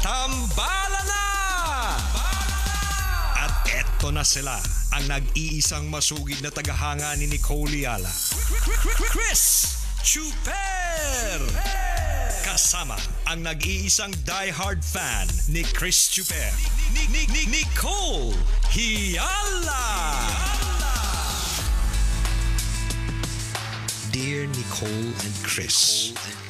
Tambala na! At eto na sila, ang nag-iisang masugid na tagahanga ni Nicole Yala. Chris Chuper! Kasama ang nag-iisang diehard fan ni Chris Chuper. Nicole Hiala! Dear Nicole and Chris, Nicole and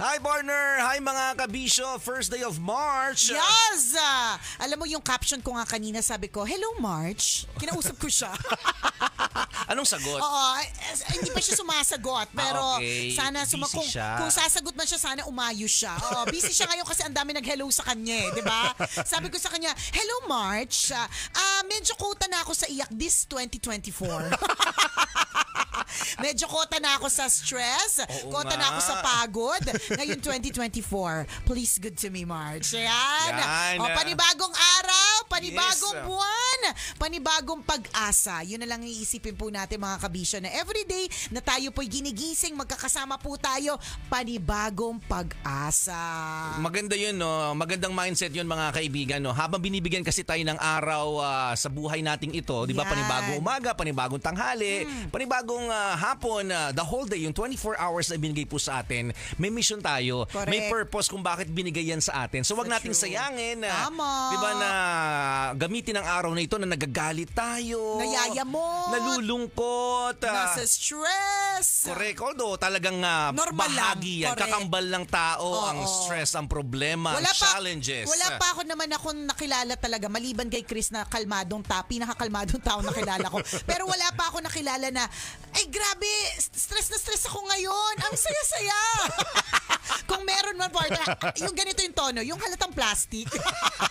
Hi, Barner! Hi, mga kabisyo! First day of March! Yes! Uh, alam mo yung caption ko nga kanina, sabi ko, Hello, March! Kinausap ko siya. Anong sagot? Oo, eh, eh, hindi pa siya sumasagot. Ah, pero ah, okay. sana suma- kung, kung sasagot man siya, sana umayos siya. Oo, busy siya ngayon kasi ang dami nag-hello sa kanya eh, di ba? Sabi ko sa kanya, Hello, March! Uh, medyo kuta na ako sa iyak this 2024. Medyo kota na ako sa stress. Oo kota nga. na ako sa pagod. Ngayon 2024. Please good to me, March. Ayan. Yan. O, panibagong araw, panibagong yes. buwan, panibagong pag-asa. Yun na lang iisipin po natin mga kabisyo na everyday na tayo po'y ginigising, magkakasama po tayo, panibagong pag-asa. Maganda yun, no? Magandang mindset yun mga kaibigan. No? Habang binibigyan kasi tayo ng araw uh, sa buhay nating ito, di ba? Panibagong umaga, panibagong tanghali, hmm. panibagong ngayong uh, hapon, uh, the whole day, yung 24 hours na binigay po sa atin, may mission tayo. Correct. May purpose kung bakit binigay yan sa atin. So wag so nating sayangin. Uh, Tama. Di na gamitin ang araw na ito na nagagalit tayo. Nayayamot. Nalulungkot. Uh, nasa stress. Correct. Although talagang uh, Normal bahagi lang. yan. Correct. Kakambal lang tao Oo. ang stress, ang problema, wala ang pa, challenges. Wala pa ako naman akong nakilala talaga maliban kay Chris na kalmadong tao, pinakakalmadong tao na kilala ko. Pero wala pa ako nakilala na, ay grabe, stress na stress ako ngayon. Ang saya-saya. Kung meron man partner, yung ganito yung tono, yung halatang plastic.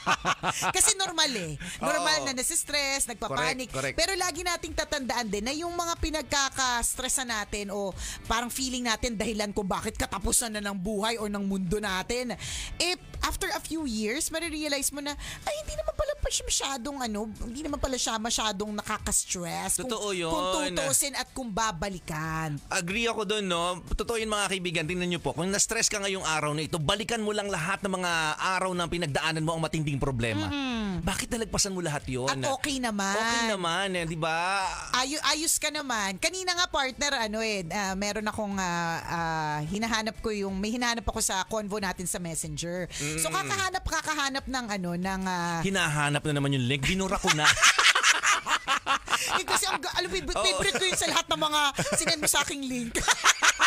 Kasi normal eh. Normal Oo. na nasistress, nagpapanik. Correct, correct. Pero lagi nating tatandaan din na yung mga pinagkaka-stressan natin o parang feeling natin dahilan kung bakit katapusan na ng buhay o ng mundo natin, eh after a few years, marirealize mo na, ay, hindi naman pala pa siya masyadong, ano, hindi naman pala siya masyadong nakaka-stress. Totoo kung, yun. Kung tutusin at kung babalikan. Agree ako doon, no? Totoo yun, mga kaibigan. Tingnan nyo po, kung na-stress ka ngayong araw na ito, balikan mo lang lahat ng mga araw na pinagdaanan mo ang matinding problema. Mm-hmm. Bakit nalagpasan mo lahat yun? At okay naman. Okay naman, eh, di ba? Ay- ayos ka naman. Kanina nga, partner, ano eh, uh, meron akong uh, uh, hinahanap ko yung, may hinahanap ako sa convo natin sa messenger. Mm. So mm. kakahanap kakahanap ng ano ng ah, Hinahanap na naman yung link. Binura ko na. Yung kasi ang, alam mo, favorite ko yun sa lahat ng mga sinend mo sa aking link.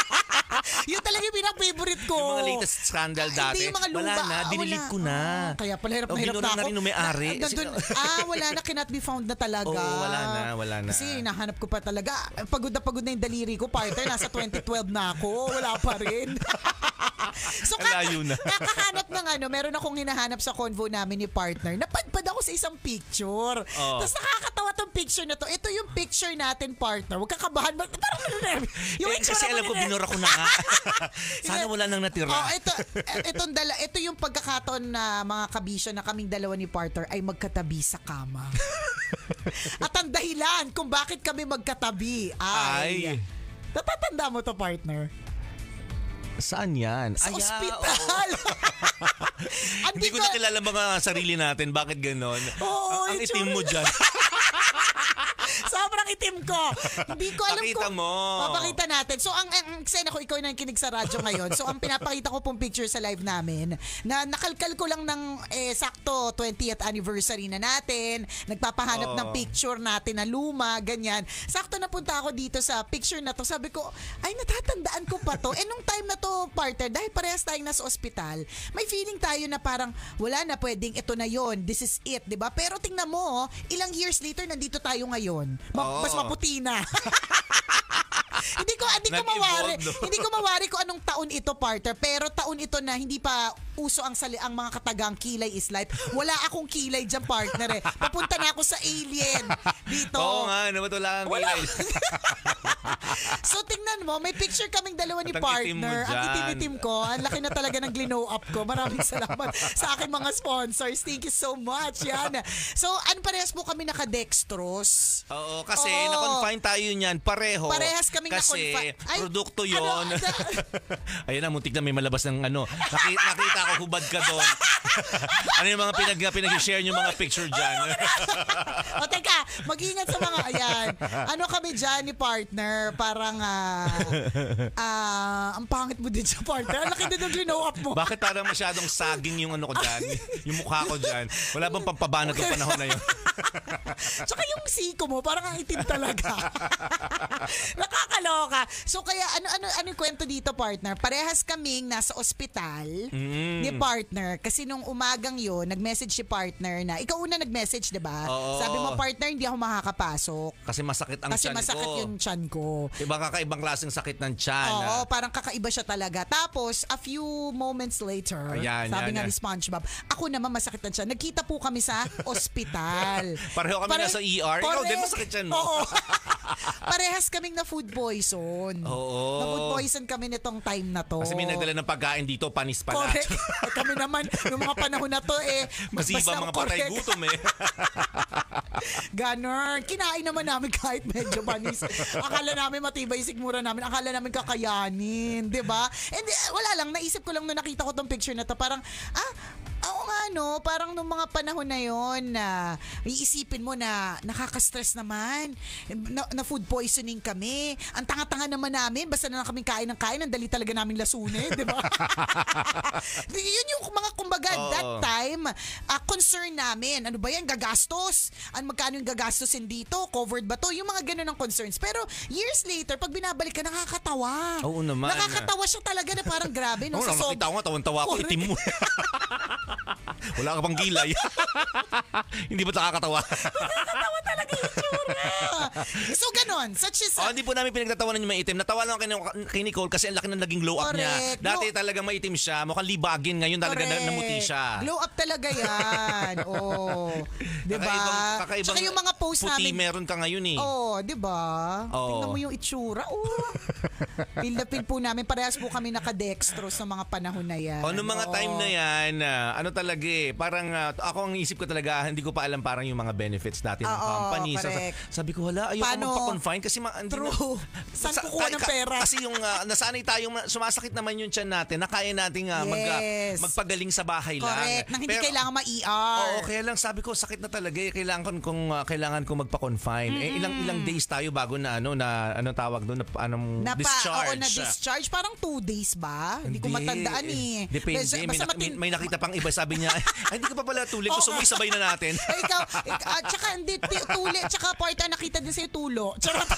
yun talaga yung pinaka-favorite ko. Yung mga latest scandal dati. Hindi, yung mga lumba. Wala na, dinilit ko na. Ah, kaya pala hirap na hirap na ako. na rin may-ari. nandun, ah, wala na, cannot be found na talaga. Oo, oh, wala na, wala na. Kasi hinahanap ko pa talaga. Pagod na pagod na yung daliri ko, partner, nasa 2012 na ako. Wala pa rin. so kaka- na. kakahanap ng ano, meron akong hinahanap sa convo namin ni partner. Napadpad ako sa isang picture. Oh. Tapos nakakatawa tong picture na to. Ito yung picture natin, partner. Huwag kakabahan. Ba? Parang yung eh, kasi alam ko, binura ko na nga. Sana wala nang natira. Oh, ito, e, itong dala, ito yung pagkakataon na mga kabisyo na kaming dalawa ni partner ay magkatabi sa kama. At ang dahilan kung bakit kami magkatabi ay... ay. Natatanda mo to, partner? Saan yan? Sa Aya, ospital! Hindi ko nakilala mga sarili natin. Bakit ganon? Oh, ang, ang itim mo dyan. Sobrang itim ko. Hindi ko alam Pakita kung... mo. Papakita natin. So, ang, ang, ang eksena ko, ikaw na kinig sa radyo ngayon. So, ang pinapakita ko pong picture sa live namin, na nakalkal ko lang ng eh, sakto 20th anniversary na natin. Nagpapahanap oh. ng picture natin na luma, ganyan. Sakto napunta ako dito sa picture na to. Sabi ko, ay, natatandaan ko pa to. eh, nung time na to, partner, dahil parehas tayong nasa ospital, may feeling tayo na parang, wala na pwedeng, ito na yon this is it, di ba? Pero tingnan mo, oh, ilang years later, nandito tayo ngayon. Ma- Oo. mas maputi na. hindi ko hindi ko mawari, hindi ko mawari kung anong taon ito, partner, pero taon ito na hindi pa uso ang sali ang mga katagang kilay is life. Wala akong kilay diyan, partner eh. Papunta na ako sa alien dito. Oo nga, ano ba to lang wala. so tingnan mo, may picture kaming dalawa ni At partner. Ang itim-itim ko. Ang laki na talaga ng glinow up ko. Maraming salamat sa aking mga sponsors. Thank you so much. Yan. So, an parehas po kami naka-dextrose? Oo, kasi Oo. na-confine tayo niyan. Pareho. Parehas kami kasi Ay, produkto yon. Ano, Ayun na, muntik na may malabas ng ano. Nakita, nakita ko hubad ka doon. ano yung mga pinag, pinag-share yung mga picture diyan? o teka, mag-ingat sa mga, ayan. Ano kami diyan ni partner? Parang, ah, uh, uh, ang pangit mo din sa partner. Ang laki din ng glow up mo. Bakit parang masyadong saging yung ano ko diyan? yung mukha ko diyan. Wala bang pampabanat okay. ng panahon na 'yon? Tsaka yung siko mo, parang ang itim talaga. Nakaka Nakakaloka. So kaya ano ano ano kwento dito, partner? Parehas kaming nasa ospital mm. ni partner kasi nung umagang 'yon, nag-message si partner na ikaw una nag-message, 'di ba? Sabi mo partner, hindi ako makakapasok. Kasi masakit ang kasi tiyan masakit ko. yung tiyan ko. Iba kakaibang klaseng sakit ng tiyan. Oo, ah. parang kakaiba siya talaga. Tapos a few moments later, Ayan, sabi yan, nga yan. ni SpongeBob, ako naman masakit na siya. Nagkita po kami sa ospital. Pareho kami Pare- nasa ER. Ikaw din masakit yan mo. Oo. Parehas kaming na food poison poison. Oo. Na-food poison kami nitong time na to. Kasi may nagdala ng pagkain dito, panis pala. Correct. Eh, kami naman, noong mga panahon na to eh. Masiba mga patay gutom eh. Ganon. Kinain naman namin kahit medyo panis. Akala namin matibay sigmura namin. Akala namin kakayanin. ba? Diba? And wala lang, naisip ko lang nung nakita ko tong picture na to, parang, ah, Oo nga no, parang nung mga panahon na yon na uh, iisipin mo na nakaka-stress naman, na, na food poisoning kami, ang tanga-tanga naman namin, basta na lang kaming kain ng kain, ang dali talaga naming lasunin, di ba? yun yung mga kumbaga Oo. that time, uh, concern namin, ano ba yan, gagastos? Ano magkano yung gagastosin dito? Covered ba to? Yung mga ganun ang concerns. Pero years later, pag binabalik ka, nakakatawa. Oo naman. Nakakatawa siya talaga na parang grabe. No, Oo, so, nakita ko nga, tawan-tawa ako, itim mo. Wala ka pang gilay. hindi ba nakakatawa? Nakakatawa talaga yung tsura. So ganon, such is... Oh, hindi po namin pinagtatawanan yung maitim. Natawa lang kay, kay Nicole kasi ang laki ng naging glow up niya. Dati glow... talaga maitim siya. Mukhang libagin. Ngayon talaga Correct. namuti siya. Glow up talaga yan. oh. Di ba? Tsaka yung mga post puti namin. meron ka ngayon eh. oh, di ba? Oh. Tingnan mo yung itsura. Oh. Feel na feel po namin. Parehas po kami nakadextrose sa mga panahon na yan. O, nung mga Oo. time na yan, ah, ano talaga eh, parang ah, ako ang isip ko talaga, ah, hindi ko pa alam parang yung mga benefits natin ng company. Sa- sabi ko, hala, ayoko Paano? magpa-confine kasi ma- hindi True. Saan Sa- kukuha ng pera? Kasi yung ah, nasanay tayo, sumasakit naman yung tiyan natin, na kaya nating ah, mag, ah, Yes. magpagaling sa bahay Correct. lang. Nang hindi Pero- kailangan ma-ER. Oo, kaya lang sabi ko sakit na talaga eh. Kailangan kong ah, kailangan kong magpa-confine. Eh ilang ilang days tayo bago na ano na ano tawag doon na anong Na na discharge. pa, oo, na discharge. Parang two days ba? Hindi, hindi ko matandaan eh. Depende. Basta, basta may, matin- may, nakita pang iba sabi niya, ay hindi ko pa pala tuli, gusto mo isabay na natin. ay, ikaw, at uh, saka hindi, tuli, tsaka Porta, nakita din sa'yo tulo. Charot.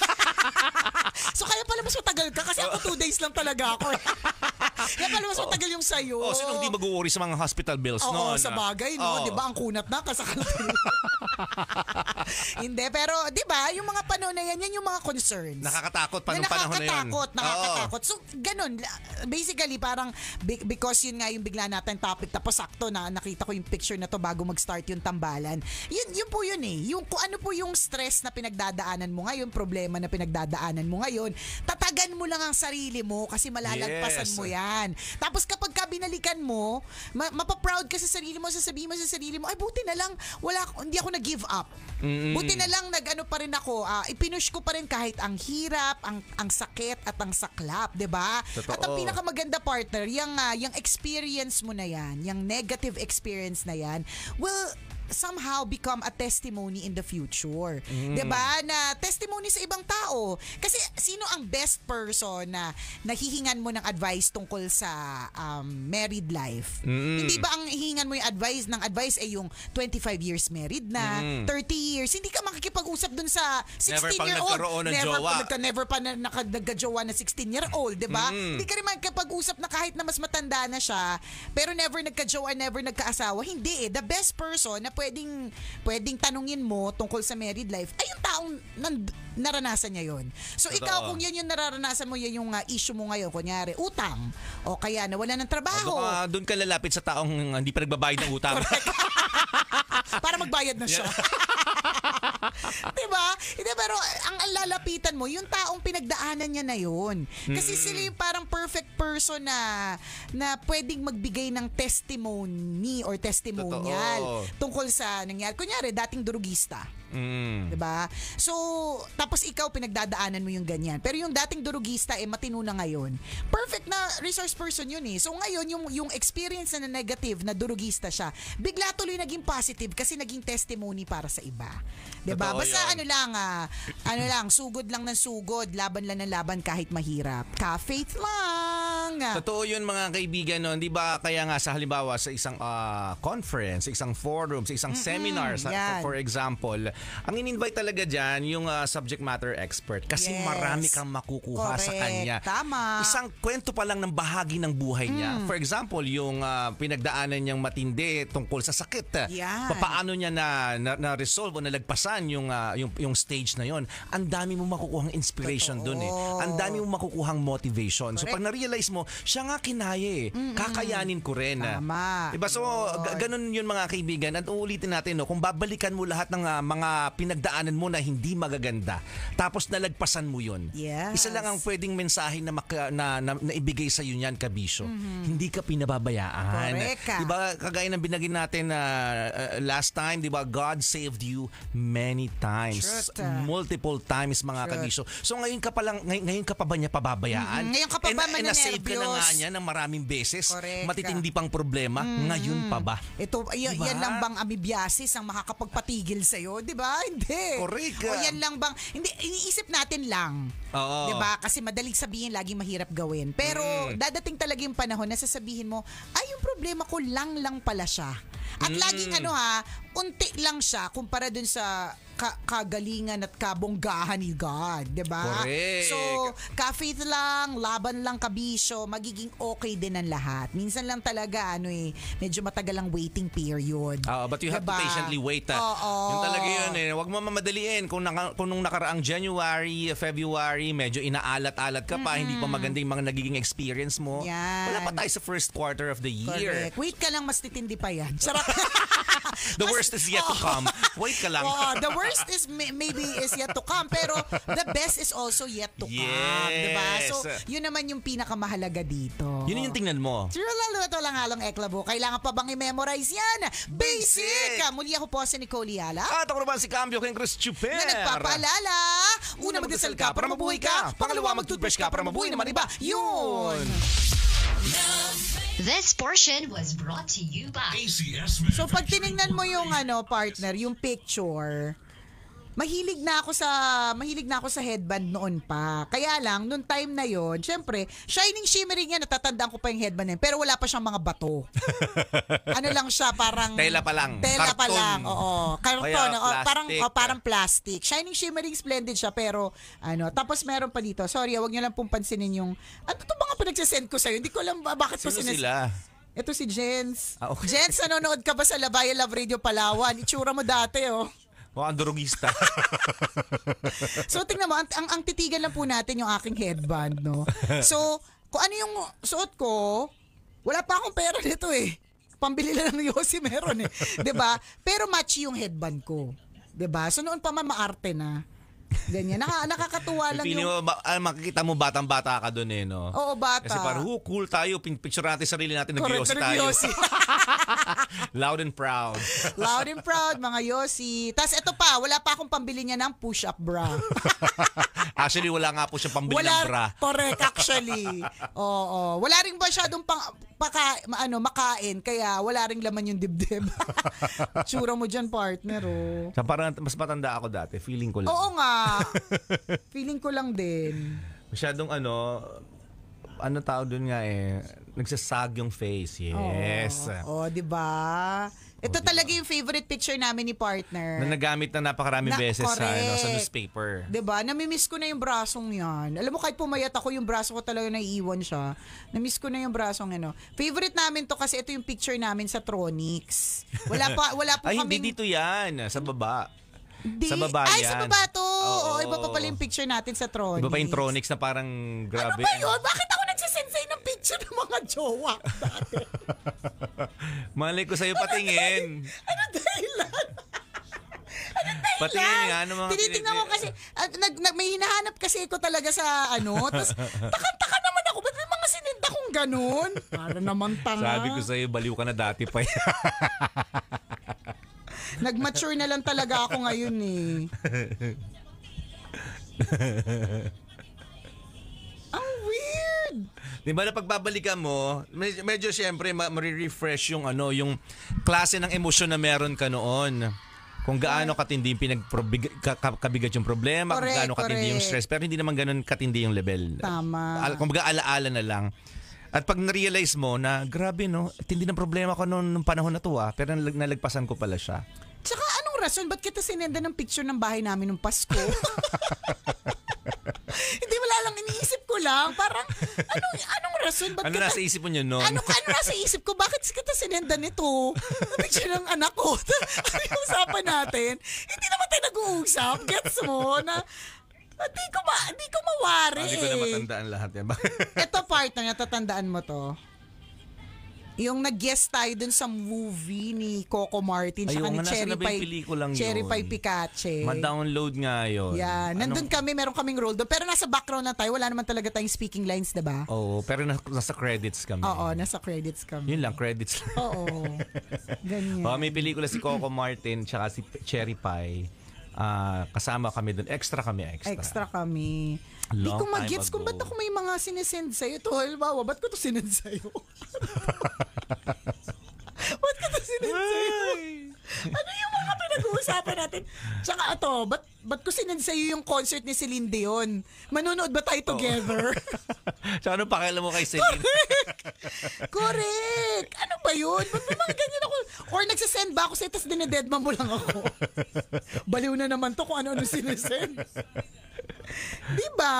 so kaya pala mas matagal ka kasi ako two days lang talaga ako. Eh. kaya pala mas matagal yung sa'yo. Oh, sino hindi mag-worry sa mga hospital bills Oo, noon? Oo, sa ah, bagay, no? Oh. Di ba? Ang kunat na kasakalan hindi, pero di ba, yung mga panahon na yan, yan yung mga concerns. Nakakatakot pa nung panahon na yun nakakatakot, mm. nakakatakot. So, ganun. Basically, parang because yun nga yung bigla natin topic tapos sakto na nakita ko yung picture na to bago mag-start yung tambalan. Yun, yun po yun eh. Yung kung ano po yung stress na pinagdadaanan mo ngayon, problema na pinagdadaanan mo ngayon, tatagan mo lang ang sarili mo kasi malalagpasan yes. mo yan. Tapos kapag ka binalikan mo, ma- mapaproud ka sa sarili mo, sasabihin mo sa sarili mo, ay buti na lang, wala, hindi ako na-give up. Mm-mm. Buti na lang nagano pa rin ako, uh, ipinush ko pa rin kahit ang hirap, ang ang sakit at ang saklap, 'di ba? At ang pinakamaganda partner, yung uh, ah, yung experience mo na 'yan, yung negative experience na 'yan. Well, somehow become a testimony in the future. Mm. 'Di ba? Na testimony sa ibang tao. Kasi sino ang best person na nahihingan mo ng advice tungkol sa um, married life? Mm. Hindi ba ang hihingan mo yung advice ng advice ay yung 25 years married na, mm. 30 years. Hindi ka makikipag usap dun sa 16 year old. Never pa nagka, never pa na, nagka-jowa na 16 year old, 'di ba? Mm. Hindi ka rin makikipag-usap na kahit na mas matanda na siya, pero never nagka-jowa, never nagka-asawa. Hindi eh. The best person na pwede pwedeng, pwedeng tanungin mo tungkol sa married life ay yung taong nan, naranasan niya yon. So Totoo. ikaw kung yan yung nararanasan mo, yan yung uh, issue mo ngayon, kunyari utang, o kaya nawala ng trabaho. Uh, ah, doon ka lalapit sa taong ah, hindi pa nagbabayad ng utang. Para magbayad na siya. Yeah. diba? Hindi, pero ang lalapitan mo, yung taong pinagdaanan niya na yun. Kasi mm. sila yung parang perfect person na na pwedeng magbigay ng testimony or testimonial Totoo. tungkol sa nangyari. Kunyari, dating durugista. Mm. 'Di ba? So, tapos ikaw pinagdadaanan mo yung ganyan. Pero yung dating durugista eh matino na ngayon. Perfect na resource person yun eh. So ngayon yung yung experience na negative na durugista siya, bigla tuloy naging positive kasi naging testimony para sa iba. 'Di ba? Basta yun. ano lang ah, ano lang, sugod lang ng sugod, laban lang ng laban kahit mahirap. Ka faith lang. Totoo 'yun mga kaibigan no. 'Di ba? Kaya nga sa halimbawa sa isang uh, conference, sa isang forum, sa isang Mm-mm, seminar sa, for example, ang in-invite talaga dyan, yung uh, subject matter expert. Kasi yes. marami kang makukuha Correct. sa kanya. Tama. Isang kwento pa lang ng bahagi ng buhay mm. niya. Hmm. For example, yung uh, pinagdaanan niyang matindi tungkol sa sakit. Yan. Paano niya na, na, na-resolve o nalagpasan yung, uh, yung, yung stage na yon. Ang dami mo makukuhang inspiration Totoo. dun eh. Ang dami mo makukuhang motivation. Correct. So pag na-realize mo, siya nga kinaya eh. Mm-mm. Kakayanin ko rin. Tama. Diba? So, Lord. ganun yun mga kaibigan. At uulitin natin, no, kung babalikan mo lahat ng uh, mga pinagdaanan mo na hindi magaganda tapos nalagpasan mo yun. Yes. Isa lang ang pwedeng mensahe na, maka, na, na, na ibigay sa iyo niyan, Kabisyo. Mm-hmm. Hindi ka pinababayaan. Correct. Diba, kagaya ng binagin natin na uh, uh, ah, last time, diba God saved you many times. Truth. Multiple times, mga Truth. Kabisyo. So ngayon ka pa lang, ngay- ngayon ka pa ba niya pababayaan? Mm-hmm. Ngayon ka pa ba man na save ka na nga niya ng maraming beses. Correct. Matitindi pang problema. Mm-hmm. Ngayon pa ba? Mm-hmm. Ito, y- diba? yan lang bang amibiasis ang makakapagpatigil sa'yo, di di ba? Hindi. Correct. O yan lang bang, hindi, iniisip natin lang. Oo. Di ba? Kasi madaling sabihin, laging mahirap gawin. Pero mm. dadating talaga yung panahon na sasabihin mo, ay, yung problema ko lang lang pala siya. At mm. laging ano ha, unti lang siya kumpara dun sa ka- kagalingan at kabonggahan ni God, 'di ba? So, ka-faith lang, laban lang kabisyo, magiging okay din ang lahat. Minsan lang talaga ano eh, medyo matagal ang waiting period. Uh, but you diba? have to patiently wait. Uh, ah. oh, Yung talaga 'yun eh. Huwag mo mamadaliin kung, naka, kung nung nakaraang January, February, medyo inaalat-alat ka pa, mm-hmm. hindi pa maganda yung mga nagiging experience mo. Yan. Wala pa tayo sa first quarter of the year. Correct. Wait ka lang, mas titindi pa yan. Sarap. the worst is yet oh. to come. Wait ka lang. Oh, the worst worst is maybe is yet to come, pero the best is also yet to yes. come. ba So, yun naman yung pinakamahalaga dito. Yun yung tingnan mo. True laluto lang along eklabo. Kailangan pa bang i-memorize yan? Basic! Basic. Muli ako po si Nicole Yala. At ako naman si Cambio King Chris Chuper. Na nagpapaalala, una magdasal ka para mabuhay ka. Pangalawa, mag-toothbrush ka para mabuhay naman iba. Yun! This portion was brought to you by ACS. So pag tiningnan mo yung ano partner, yung picture, mahilig na ako sa mahilig na ako sa headband noon pa. Kaya lang noon time na 'yon, syempre, shining shimmering yan natatandaan ko pa yung headband niya, pero wala pa siyang mga bato. ano lang siya parang tela pa lang. Tela Karton. pa lang. Oo. Karton, Kaya, o, parang o, oh, parang plastic. Shining shimmering splendid siya pero ano, tapos meron pa dito. Sorry, ah, wag niyo lang pong pansinin yung ano to mga pinagse-send ko sa Hindi ko alam bakit Sino ko sinas- sila? Ito si Jens. Ah, okay. Jens, nanonood ka ba sa Labaya Love Radio Palawan? Itsura mo dati, oh. Mukhang drugista. so tingnan mo, ang, ang, ang titigan lang po natin yung aking headband, no? So, kung ano yung suot ko, wala pa akong pera nito eh. Pambili lang ng Yossi meron eh. ba? Diba? Pero matchy yung headband ko. ba? Diba? So noon pa man maarte na. Ganyan. Naka, nakakatuwa lang Pili yung... Mo, ba, ah, makikita mo batang-bata ka doon eh, no? Oo, bata. Kasi parang, oh, cool tayo. Picture natin sarili natin, nag-yossi tayo. Loud and proud. Loud and proud, mga yossi. Tapos ito pa, wala pa akong pambili niya ng push-up bra. actually, wala nga po siya pambili wala, ng bra. Correct, actually. Oo, oo. Wala rin doon pang, paka, ano, makain, kaya wala rin laman yung dibdib. Tsura mo dyan, partner, oh. So, parang mas matanda ako dati. Feeling ko lang. Oo nga. feeling ko lang din. Masyadong ano, ano tawag doon nga eh, nagsasag yung face. Yes. Oo, oh, di ba? Ito diba? talaga yung favorite picture namin ni partner. Na nagamit na napakaraming na, beses correct. sa, ano, sa newspaper. ba diba? Namimiss ko na yung brasong yan. Alam mo, kahit pumayat ako, yung braso ko talaga naiiwan siya. Namiss ko na yung brasong ano. Favorite namin to kasi ito yung picture namin sa Tronix. Wala pa, wala po Ay, kaming... hindi dito yan. Sa baba. Di, sa baba yan. sa baba to iba pa pala yung picture natin sa Tronics. Iba pa yung Tronix na parang grabe. Ano ba yun? Bakit ako nagsisensay ng picture ng mga jowa Mali ko sa'yo ano patingin. ano dahilan? ano dahilan? Patingin nga, ano mga Tinitingnan ko kasi, uh, nag, nag, may hinahanap kasi ako talaga sa ano, tapos taka naman ako, ba't may mga sininda kong ganun? Para naman tanga. Sabi ko sa'yo, baliw ka na dati pa Nag-mature na lang talaga ako ngayon eh. Ang weird! Di ba na pagbabalikan mo, medyo syempre ma-refresh yung ano, yung klase ng emosyon na meron ka noon. Kung gaano katindi yung pinagprobig- ka- kabigat yung problema, kung gaano katindi correct. yung stress. Pero hindi naman ganun katindi yung level. Tama. Al- kumbaga alaala na lang. At pag na-realize mo na, grabe no, tindi ng problema ko noon nung panahon na to ah, pero nalagpasan ko pala siya. Tsaka ano rason, ba't kita sinenda ng picture ng bahay namin nung Pasko? Hindi, wala lang, iniisip ko lang. Parang, anong, anong rason? Ba't ano kita, nasa isip mo niyo noon? Ano, ano nasa isip ko? Bakit kita sinenda nito? Picture ng anak ko. ano yung usapan natin? Hindi naman tayo nag-uusap. Gets mo? Na, hindi ko, ma, hindi ko mawari ah, Hindi ko na eh. matandaan lahat yan. Ito part na, natatandaan mo to. Yung nag-guest tayo dun sa movie ni Coco Martin Ayun, ni nga, nasa Cherry na ba yung Cherry yun? Pie Pikachu. Ma-download nga yun. Yeah. Ano? Nandun Anong- kami, meron kaming role doon. Pero nasa background na tayo, wala naman talaga tayong speaking lines, diba? Oo, pero nasa credits kami. Oo, nasa credits kami. Yun lang, credits lang. Oo. Ganyan. Oh, may pelikula si Coco Martin tsaka si Cherry Pie uh, kasama kami doon. Extra kami, extra. Extra kami. Hindi ko mag-gets kung ba't ako may mga sinisend sa'yo. Ito, halimbawa, ba't ko to sinend sa'yo? ba't ko to sinend sa'yo? ano yung pinag-uusapan natin? Tsaka ito, ba't, ba't ko sa iyo yung concert ni Celine Dion? Manonood ba tayo together? Tsaka ano pakialam mo kay Celine? Correct! Correct! Ano ba yun? Ba't may mga ganyan ako? Or nagsasend ba ako sa'yo tapos dinededma mo lang ako? Baliw na naman to kung ano-ano sinesend. Diba?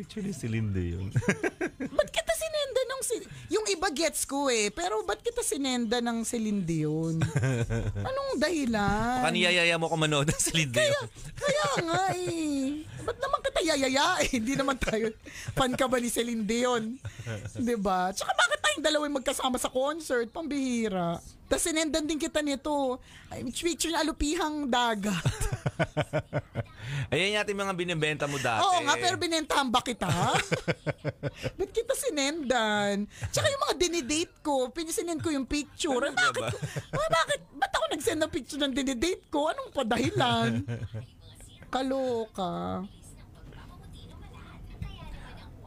Actually, si Linda yun. ba't kita sinenda nung si... Yung iba gets ko eh, pero ba't kita sinenda ng si Linda yun? Anong dahilan? Baka niyayaya mo ko manood ng si Linda kaya, yun. kaya nga eh. Ba't naman kita yayaya eh? Hindi naman tayo fan ka ba ni Celine Dion? ba? Diba? Tsaka bakit tayong dalawa magkasama sa concert? Pambihira. Tapos sinendan din kita nito. Picture na alupihang dagat. Ayan yung mga binibenta mo dati. Oo nga, pero binentahan ba kita? Ba't kita sinendan? Tsaka yung mga dinidate ko, pinisinend ko yung picture. Ano bakit? Ba? oh, bakit? Ba't ako nagsend ng picture ng dinidate ko? Anong padahilan? Kaloka.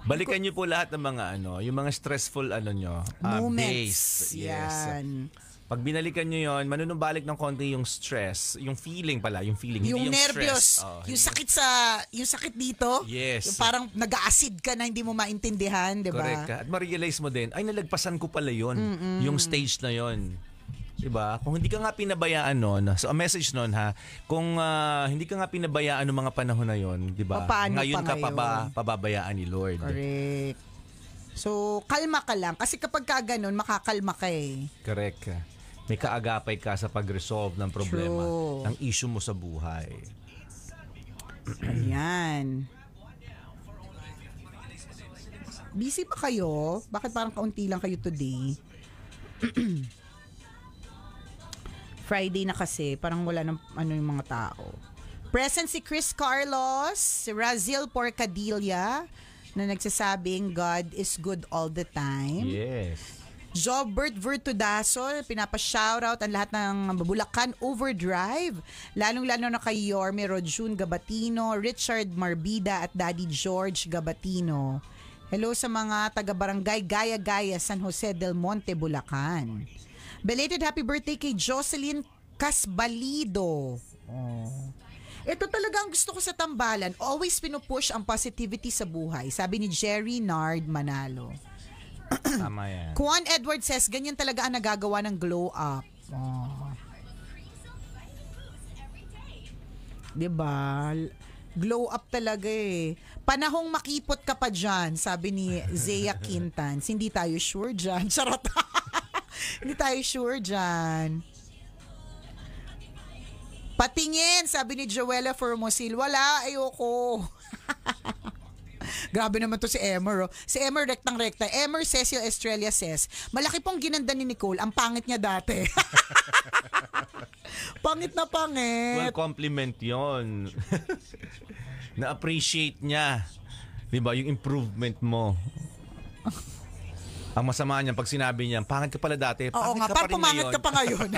Balikan niyo po lahat ng mga ano, yung mga stressful ano niyo, uh, ah, moments. Days. Yes. Yan. Pag binalikan nyo yon manunumbalik ng konti yung stress, yung feeling pala, yung feeling, yung hindi yung nervous, stress. Oh, yung sakit sa, yung sakit dito. Yes. Yung parang nag-acid ka na hindi mo maintindihan, di ba? Correct ka. At ma-realize mo din, ay nalagpasan ko pala yon Mm-mm. yung stage na yon 'di ba? Kung hindi ka nga pinabayaan noon, so a message noon ha, kung uh, hindi ka nga pinabayaan ng mga panahon na 'yon, 'di ba? Ngayon pa ka pa ba pababayaan ni Lord? Correct. So, kalma ka lang kasi kapag ka ganun, makakalma ka eh. Correct may kaagapay ka sa pag-resolve ng problema, True. ng issue mo sa buhay. Ayan. Busy pa kayo? Bakit parang kaunti lang kayo today? Friday na kasi, parang wala ng ano yung mga tao. Present si Chris Carlos, si Razil Porcadilla, na nagsasabing God is good all the time. Yes. Jobbert Virtudasol, pinapa-shoutout ang lahat ng Bulacan Overdrive. Lalong-lalo na kay Yorme Rodjun Gabatino, Richard Marbida at Daddy George Gabatino. Hello sa mga taga-barangay Gaya-Gaya, San Jose del Monte, Bulacan. Belated happy birthday kay Jocelyn Casbalido. Oh. Ito talaga ang gusto ko sa tambalan. Always pinupush ang positivity sa buhay, sabi ni Jerry Nard Manalo. Tama yan. Kwan Edward says, ganyan talaga ang nagagawa ng glow up. Oh. Diba? Glow up talaga eh. Panahong makipot ka pa dyan, sabi ni Zaya Quintans. Hindi tayo sure dyan. Charot. Hindi tayo sure dyan. Patingin, sabi ni Joella Formosil. Wala, ayoko. Grabe naman to si Emer. Oh. Si Emer rectang rekta. Emer Cecil Estrella says, malaki pong ginanda ni Nicole. Ang pangit niya dati. pangit na pangit. Well, compliment yon Na-appreciate niya. Di ba? Yung improvement mo. Ang masama niya pag sinabi niya, pangit ka pala dati, pangit Oo nga, ka pa parang rin pumangit ngayon. ka pa ngayon.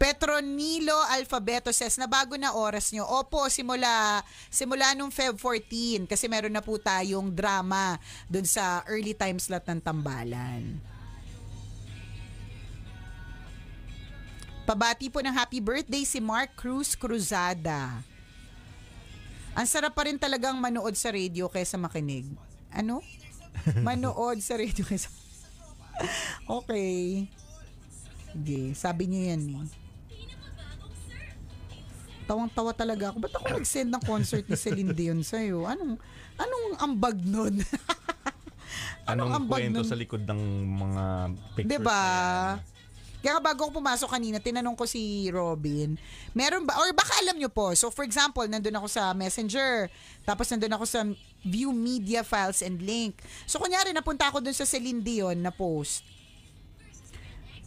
Petronilo Alfabeto says na bago na oras nyo. Opo, simula, simula nung Feb 14 kasi meron na po tayong drama dun sa early time slot ng Tambalan. Pabati po ng happy birthday si Mark Cruz Cruzada. Ang sarap pa rin talagang manood sa radio kaysa makinig. Ano? Manood sa radio kaysa... okay. Sige, sabi niyo yan eh. Tawang-tawa talaga ako. Ba't ako nag-send ng concert ni Celine Dion sa'yo? Anong, anong ambag nun? anong, anong ambag kwento nun? sa likod ng mga pictures diba? Na kaya bago ko pumasok kanina, tinanong ko si Robin, meron ba, or baka alam nyo po, so for example, nandun ako sa Messenger, tapos nandun ako sa View Media Files and Link. So kunyari, napunta ako dun sa Celine Dion na post.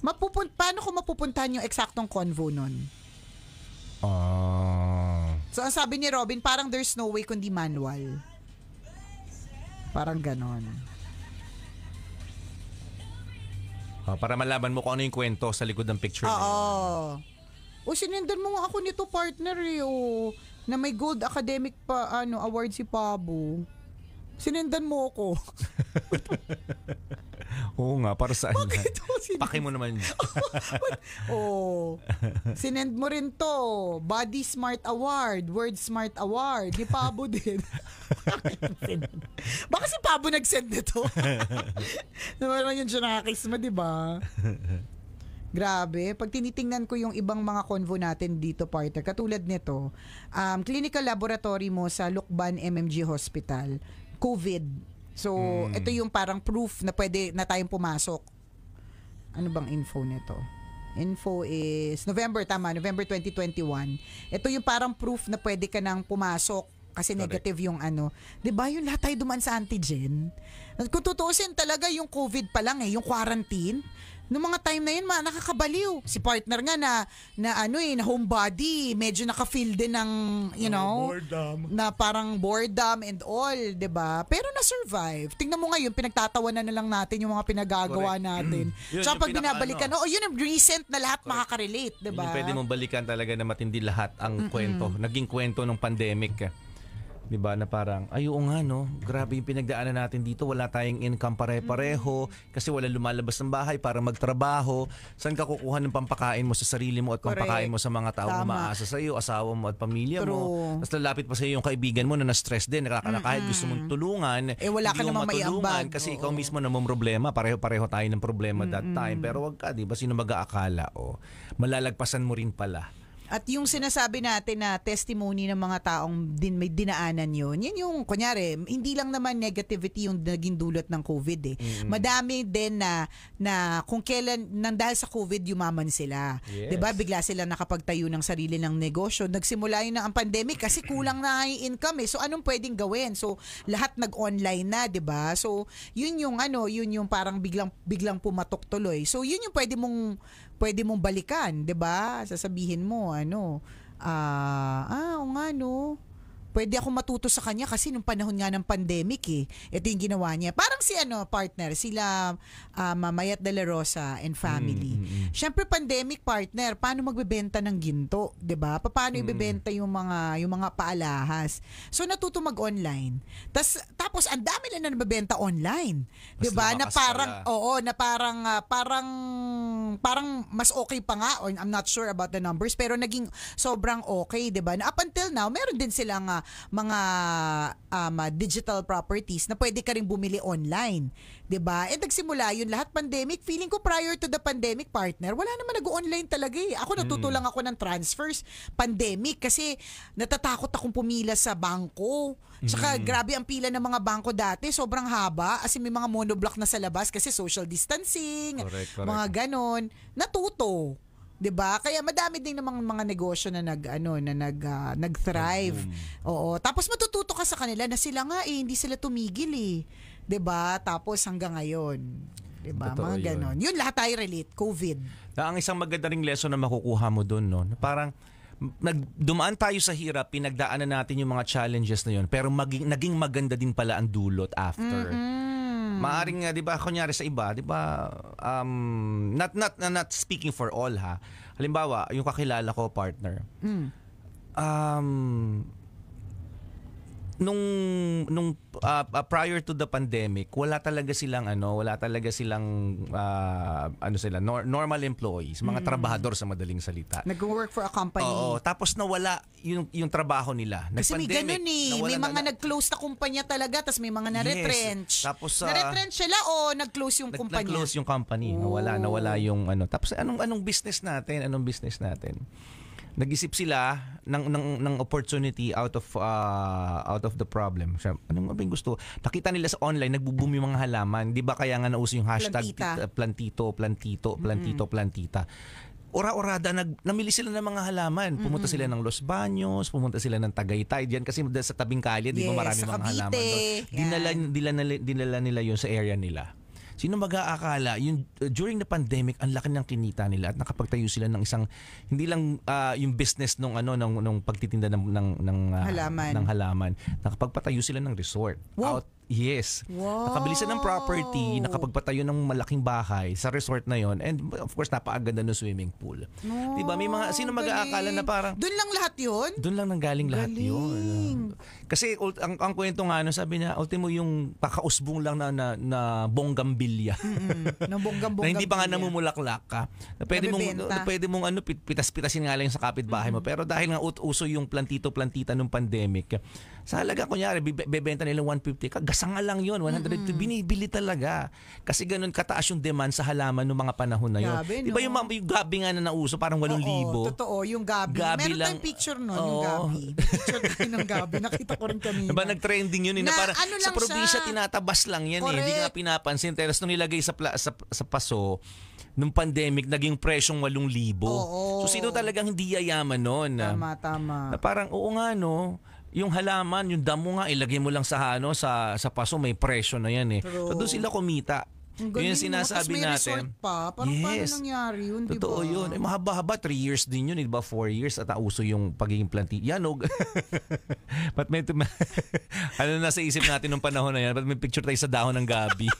Mapupun paano ko mapupuntahan yung eksaktong convo nun? Ah. So ang sabi ni Robin, parang there's no way kundi manual. Parang ganon. Ah, para malaman mo kung ano yung kwento sa likod ng picture na yun. Oo. O sinindan mo ako nito partner eh, o, na may gold academic pa ano award si Pabo. Sinindan mo ako. Oo nga, para saan? Bakit mo sin- Paki mo naman. Oh, oh, sinend mo rin to. Body Smart Award, Word Smart Award. Ni Pabo din. Baka si Pabo nag-send nito. Diba naman naman yun siya di ba? Grabe. Pag tinitingnan ko yung ibang mga convo natin dito, partner, katulad nito, um, clinical laboratory mo sa Lukban MMG Hospital, COVID, So, mm. ito yung parang proof na pwede na tayong pumasok. Ano bang info nito? Info is November, tama, November 2021. Ito yung parang proof na pwede ka nang pumasok kasi negative yung ano. 'Di ba? Yung lahat tayo dumaan sa antigen. Kung tutuusin talaga yung COVID pa lang eh, yung quarantine, Noong mga time na yun, ma, nakakabaliw. Si partner nga na, na ano eh, na homebody, medyo naka-feel din ng, you oh, know, oh, boredom. na parang boredom and all, ba diba? Pero na-survive. Tingnan mo ngayon, pinagtatawanan na lang natin yung mga pinagagawa Correct. natin. yun, Tsaka pag binabalikan, ano. oo, oh, yun yung recent na lahat Correct. makakarelate, ba diba? yung pwede mong balikan talaga na matindi lahat ang Mm-mm. kwento, naging kwento ng pandemic. 'Di ba na parang ayo nga no, grabe yung pinagdaanan natin dito, wala tayong income pare-pareho mm-hmm. kasi wala lumalabas ng bahay para magtrabaho. Saan ka kukuha ng pampakain mo sa sarili mo at Correct. pampakain mo sa mga tao na Tama. umaasa sa iyo, asawa mo at pamilya True. mo. Tapos lalapit pa sa iyo yung kaibigan mo na na-stress din, nakakala kahit gusto mong tulungan, Eh, wala ka mo namang matulungan kasi ikaw mismo na problema, pareho-pareho tayo ng problema that time. Pero wag ka, 'di ba? Sino mag-aakala oh, malalagpasan mo rin pala at yung sinasabi natin na testimony ng mga taong din may dinaanan yon, yun yung kunyari, hindi lang naman negativity yung naging dulot ng COVID eh. Mm-hmm. Madami din na na kung kailan nang dahil sa COVID yumaman sila. Yes. 'Di ba? Bigla sila nakapagtayo ng sarili ng negosyo. Nagsimula yun ng ang pandemic kasi kulang na yung income eh. So anong pwedeng gawin? So lahat nag-online na, 'di ba? So yun yung ano, yun yung parang biglang biglang pumatok tuloy. So yun yung pwede mong pwede mong balikan, 'di ba? Sasabihin mo ano, uh, ah, oo nga no pwede ako matuto sa kanya kasi nung panahon nga ng pandemic eh. Ito yung ginawa niya. Parang si ano, partner, sila uh, Mamayat De La Rosa and family. Mm-hmm. Siyempre pandemic partner, paano magbebenta ng ginto, 'di ba? Paano mm-hmm. ibebenta yung mga yung mga paalahas? So natuto mag-online. Tas, tapos ang dami na nagbebenta online, 'di ba? Na parang pala. oo, na parang uh, parang parang mas okay pa nga or I'm not sure about the numbers pero naging sobrang okay, 'di ba? Up until now, meron din silang uh, mga um, ah, digital properties na pwede ka rin bumili online. 'Di ba? Eh nagsimula 'yun lahat pandemic. Feeling ko prior to the pandemic partner, wala naman nag-online talaga eh. Ako natutulang mm. ako ng transfers pandemic kasi natatakot akong pumila sa bangko. Tsaka mm. grabe ang pila ng mga bangko dati, sobrang haba. As in, may mga monoblock na sa labas kasi social distancing, correct, correct. mga ganon. Natuto. 'di ba? Kaya madami din namang mga, negosyo na nag ano na nag uh, nag-thrive. Mm-hmm. Oo. Tapos matututo ka sa kanila na sila nga eh hindi sila tumigil eh. 'Di ba? Tapos hanggang ngayon. 'di ba? Mga yun. ganon. Yun lahat ay relate, COVID. Na ang isang maganda ring lesson na makukuha mo doon, no? Na parang nagdumaan tayo sa hirap, pinagdaanan natin yung mga challenges na yun, pero maging, naging maganda din pala ang dulot after. Mm-hmm. Maaring, uh, di ba, kunyari sa iba, di ba, um, not, not, not, not speaking for all ha. Halimbawa, yung kakilala ko, partner. Mm. Um, nung nung uh, prior to the pandemic, wala talaga silang ano, wala talaga silang uh, ano sila nor- normal employees, mga mm. trabahador sa madaling salita. Nag-work for a company. Oo, tapos nawala yung yung trabaho nila. Kasi may ganun eh, may mga na, nag-close na kumpanya talaga, tapos may mga na-retrench. Yes. Tapos uh, na-retrench sila o nag-close yung nag- kumpanya? Nag-close yung company, nawala, nawala oh. yung ano. Tapos anong anong business natin? Anong business natin? nag-isip sila ng ng ng opportunity out of uh, out of the problem. Siya, anong ba gusto? Nakita nila sa online nagbo-boom yung mga halaman, 'di ba? Kaya nga nauso yung hashtag plantita, plantito, plantito, plantito, plantita. Ora-orada nag namili sila ng mga halaman. Pumunta sila ng Los Baños, pumunta sila ng Tagaytay diyan kasi sa tabing kalye, yes, 'di ba, marami mga halaman doon. Dinala, dinala, dinala nila 'yon sa area nila Sino mag-aakala, yung, uh, during the pandemic, ang laki ng kinita nila at nakapagtayo sila ng isang, hindi lang uh, yung business nung, ano, nung, nung pagtitinda ng, ng, ng, uh, halaman. ng halaman. Nakapagpatayo sila ng resort. Wow. Out Yes. Wow. Nakabilisan ng property, nakapagpatayo ng malaking bahay sa resort na yon and of course napakaganda ng swimming pool. Oh, 'Di ba? May mga sino mag-aakala na parang Doon lang lahat 'yon? Doon lang nanggaling lahat 'yon. Kasi ang ang kwento nga ano, sabi niya, ultimo yung pakausbong lang na na, na bonggambilya. Mm-hmm. Na hindi pa nga namumulaklak ka. Na pwede Nabibenta. mong pwede mong ano pitas-pitasin nga lang sa kapitbahay mo. Mm-hmm. Pero dahil nga uso yung plantito-plantita nung pandemic, sa halaga, kunyari, bebenta nilang 150 ka, lang yun, 100 mm-hmm. binibili talaga. Kasi ganun kataas yung demand sa halaman noong mga panahon na yun. Gabi, diba no? yung, yung gabi nga na nauso, parang 8,000? Oo, totoo, yung gabi. gabi Meron lang, tayong picture nun, oh. yung gabi. Picture tayo ng gabi, nakita ko rin kanina. Diba nag-trending yun, eh, na, na parang ano sa probinsya, siya. tinatabas lang yan Correct. eh. Hindi nga pinapansin. Tapos nung nilagay sa, pla- sa, sa paso, nung pandemic, naging presyong 8,000. Oo. So sino talagang hindi yayaman noon? Tama, tama. Na parang, oo nga no, yung halaman, yung damo nga ilagay mo lang sa ano sa sa paso may presyo na yan eh. So doon sila kumita. Yun yung sinasabi may natin. pa. Parang yes. paano nangyari yun, di Totoo yun. Eh, mahaba-haba, 3 years din yun, diba? ba? 4 years at nauso yung pagiging planti. Yanog. Oh. Ba't may... ano na sa isip natin nung panahon na yan? Ba't may picture tayo sa dahon ng gabi?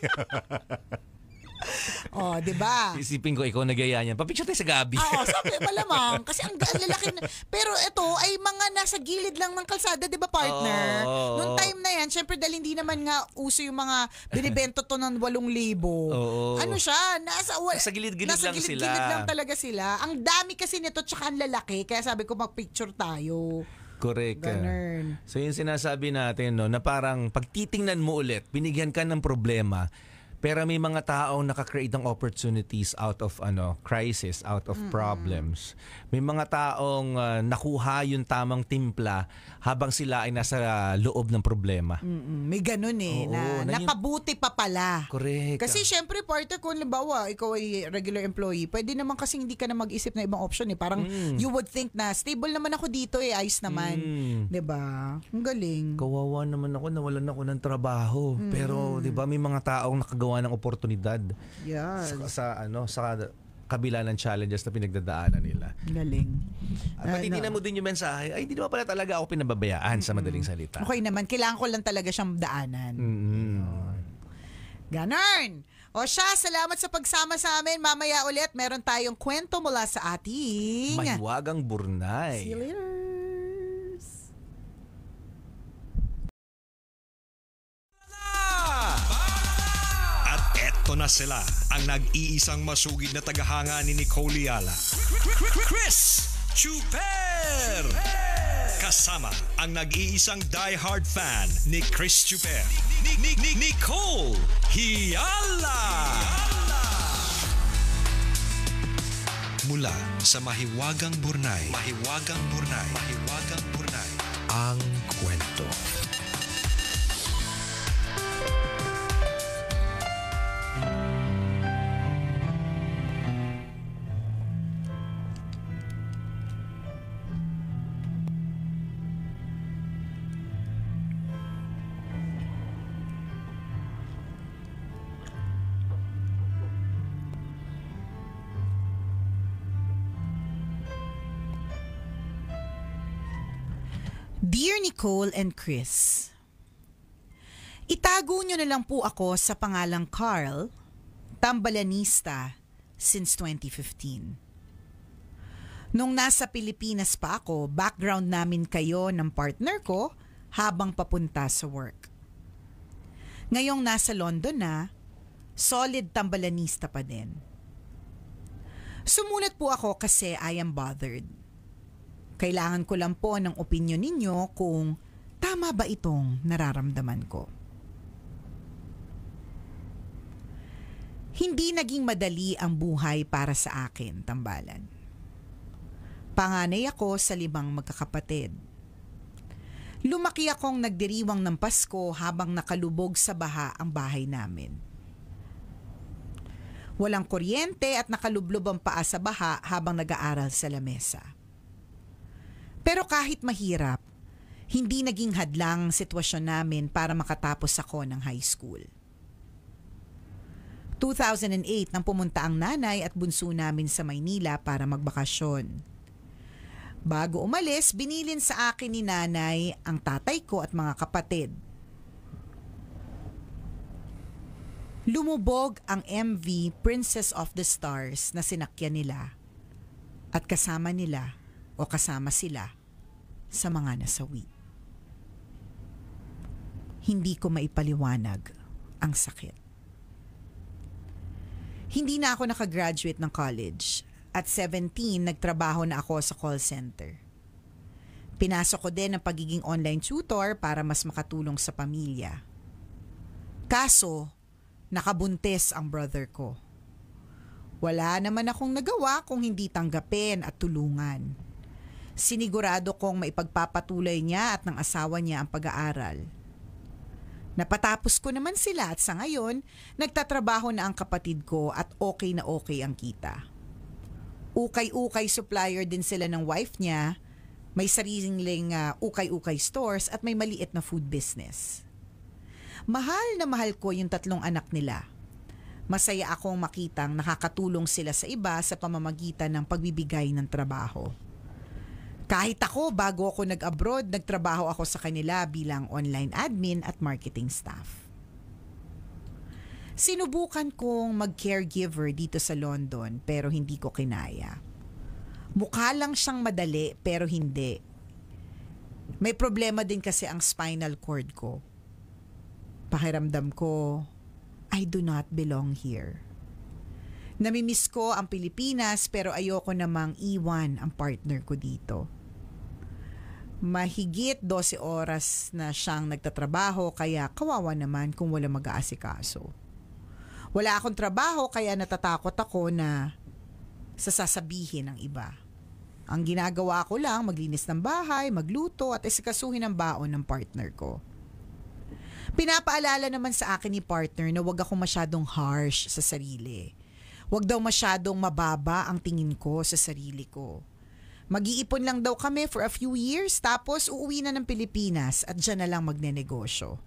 oh, 'di ba? Isipin ko ikaw nagaya niyan. Papicture tayo sa gabi. Ah, Oo, oh, sabi malamang kasi ang, ang lalaki na, pero ito ay mga nasa gilid lang ng kalsada, 'di ba, partner? Oh, Noong time na 'yan, syempre dahil hindi naman nga uso yung mga binibenta to ng 8,000. Oh, ano siya? Nasa wa, nasa gilid-gilid nasa lang gilid sila. Nasa gilid lang talaga sila. Ang dami kasi nito tsaka ang lalaki, kaya sabi ko magpicture tayo. Correct. Ah. Ganun. So yung sinasabi natin no, na parang pagtitingnan mo ulit, binigyan ka ng problema, pero may mga tao nakakreate ng opportunities out of ano crisis, out of mm-hmm. problems. May mga taong uh, nakuha yung tamang timpla habang sila ay nasa loob ng problema. Mm-hmm. May ganun eh, Oo, na, na napabuti pa pala. Correct. Kasi syempre parte kung limbawa, ikaw ay regular employee, pwede naman kasi hindi ka na mag-isip na ibang option eh. Parang mm. you would think na stable naman ako dito eh, ayos naman. Mm. 'Di ba? Ang galing. Kawawa naman ako, nawalan ako ng trabaho. Mm. Pero 'di ba may mga taong nakagawa gumawa ng oportunidad yes. sa, sa ano sa kabila ng challenges na pinagdadaanan nila. Galing. At uh, matitignan ah, no. mo din yung mensahe, ay hindi naman pala talaga ako pinababayaan mm-hmm. sa madaling salita. Okay naman, kailangan ko lang talaga siyang daanan. Mm-hmm. Ganon! O siya, salamat sa pagsama sa amin. Mamaya ulit, meron tayong kwento mula sa ating... Maywagang Burnay. See you later. Sakto na sila ang nag-iisang masugid na tagahanga ni Nicole Yala. Chris Chuper! Kasama ang nag-iisang die-hard fan ni Chris Chuper. Ni, Nicole Hiala! Mula sa Mahiwagang Burnay. Mahiwagang Burnay. Mahiwagang Burnay. Ang Dear Nicole and Chris, Itago nyo na lang po ako sa pangalang Carl, tambalanista since 2015. Nung nasa Pilipinas pa ako, background namin kayo ng partner ko habang papunta sa work. Ngayong nasa London na, solid tambalanista pa din. Sumulat po ako kasi I am bothered kailangan ko lang po ng opinion ninyo kung tama ba itong nararamdaman ko. Hindi naging madali ang buhay para sa akin, tambalan. Panganay ako sa limang magkakapatid. Lumaki akong nagdiriwang ng Pasko habang nakalubog sa baha ang bahay namin. Walang kuryente at nakalublob ang paa sa baha habang nag-aaral sa lamesa. Pero kahit mahirap, hindi naging hadlang sitwasyon namin para makatapos ako ng high school. 2008 nang pumunta ang nanay at bunso namin sa Maynila para magbakasyon. Bago umalis, binilin sa akin ni nanay ang tatay ko at mga kapatid. Lumubog ang MV Princess of the Stars na sinakyan nila at kasama nila o kasama sila sa mga nasawi. Hindi ko maipaliwanag ang sakit. Hindi na ako nakagraduate ng college. At 17, nagtrabaho na ako sa call center. Pinasok ko din ang pagiging online tutor para mas makatulong sa pamilya. Kaso, nakabuntis ang brother ko. Wala naman akong nagawa kung hindi tanggapin at tulungan sinigurado kong maipagpapatuloy niya at ng asawa niya ang pag-aaral. Napatapos ko naman sila at sa ngayon, nagtatrabaho na ang kapatid ko at okay na okay ang kita. Ukay-ukay supplier din sila ng wife niya, may sariling uh, ukay-ukay stores at may maliit na food business. Mahal na mahal ko yung tatlong anak nila. Masaya akong makitang nakakatulong sila sa iba sa pamamagitan ng pagbibigay ng trabaho. Kahit ako, bago ako nag-abroad, nagtrabaho ako sa kanila bilang online admin at marketing staff. Sinubukan kong mag-caregiver dito sa London pero hindi ko kinaya. Mukha lang siyang madali pero hindi. May problema din kasi ang spinal cord ko. Pakiramdam ko, I do not belong here. Namimiss ko ang Pilipinas pero ayoko namang iwan ang partner ko dito mahigit 12 oras na siyang nagtatrabaho kaya kawawa naman kung wala mag-aasikaso. Wala akong trabaho kaya natatakot ako na sasasabihin ng iba. Ang ginagawa ko lang, maglinis ng bahay, magluto at isikasuhin ang baon ng partner ko. Pinapaalala naman sa akin ni partner na huwag ako masyadong harsh sa sarili. Huwag daw masyadong mababa ang tingin ko sa sarili ko. Mag-iipon lang daw kami for a few years tapos uuwi na ng Pilipinas at dyan na lang magnenegosyo.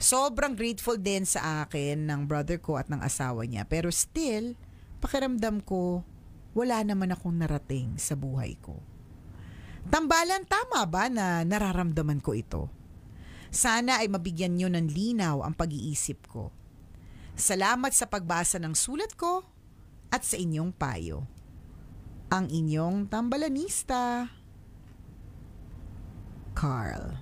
Sobrang grateful din sa akin ng brother ko at ng asawa niya. Pero still, pakiramdam ko, wala naman akong narating sa buhay ko. Tambalan tama ba na nararamdaman ko ito? Sana ay mabigyan niyo ng linaw ang pag-iisip ko. Salamat sa pagbasa ng sulat ko at sa inyong payo ang inyong tambalanista, Carl.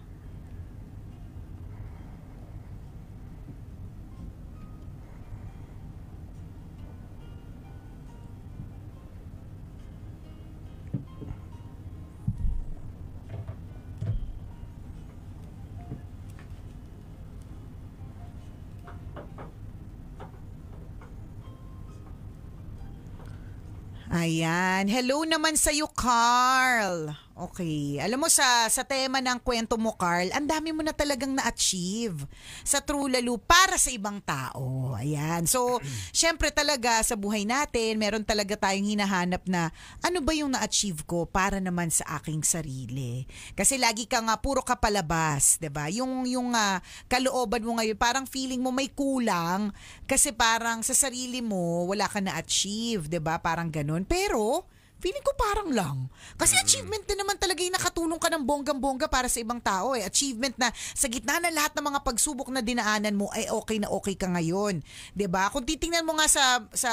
Ayan. Hello naman sa'yo, Carl. Okay. Alam mo sa sa tema ng kwento mo, Carl, ang dami mo na talagang na-achieve sa True Lalo para sa ibang tao. Ayan. So, syempre talaga sa buhay natin, meron talaga tayong hinahanap na ano ba yung na-achieve ko para naman sa aking sarili. Kasi lagi ka nga puro ka palabas, 'di ba? Yung yung uh, kalooban mo ngayon, parang feeling mo may kulang kasi parang sa sarili mo wala ka na-achieve, 'di ba? Parang ganun. Pero Feeling ko parang lang. Kasi achievement din naman talaga yung nakatulong ka ng bonggang-bongga para sa ibang tao eh. Achievement na sa gitna ng lahat ng mga pagsubok na dinaanan mo ay okay na okay ka ngayon. 'Di ba? Kung titingnan mo nga sa sa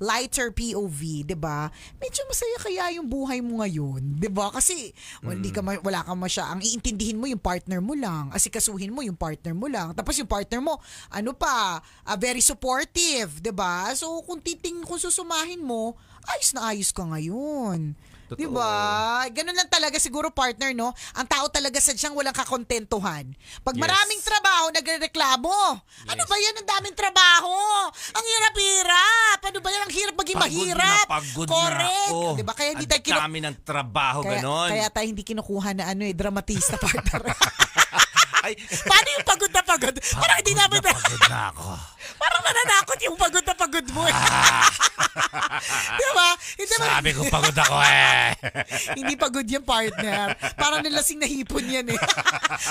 lighter POV, 'di ba? Medyo masaya kaya yung buhay mo ngayon, 'di ba? Kasi well, mm. ka ma- wala ka masya. Ang iintindihin mo yung partner mo lang, asikasuhin mo yung partner mo lang. Tapos yung partner mo, ano pa, uh, very supportive, 'di ba? So kung titing kung susumahin mo, ayos na ayos ka ngayon. Totoo. Diba? Ganun lang talaga siguro partner, no? Ang tao talaga sadyang walang kakontentuhan. Pag yes. maraming trabaho, nagrereklamo. Yes. Ano ba yan? Ang daming trabaho. Ang hirap-hirap. Ano ba yan? Ang hirap maging pagod mahirap. Na, pagod Correct. na ako. Oh, diba? Kaya hindi ang tayo kinu- dami ng trabaho, kaya, ganun. Kaya tayo hindi kinukuha na ano eh, dramatista partner buhay. Paano yung pagod na pagod? Pagod Parang hindi namin na, pagod na ako. Parang nananakot yung pagod na pagod mo. diba? Hindi Sabi ko pagod ako eh. hindi pagod yan partner. Parang nilasing na hipon yan eh.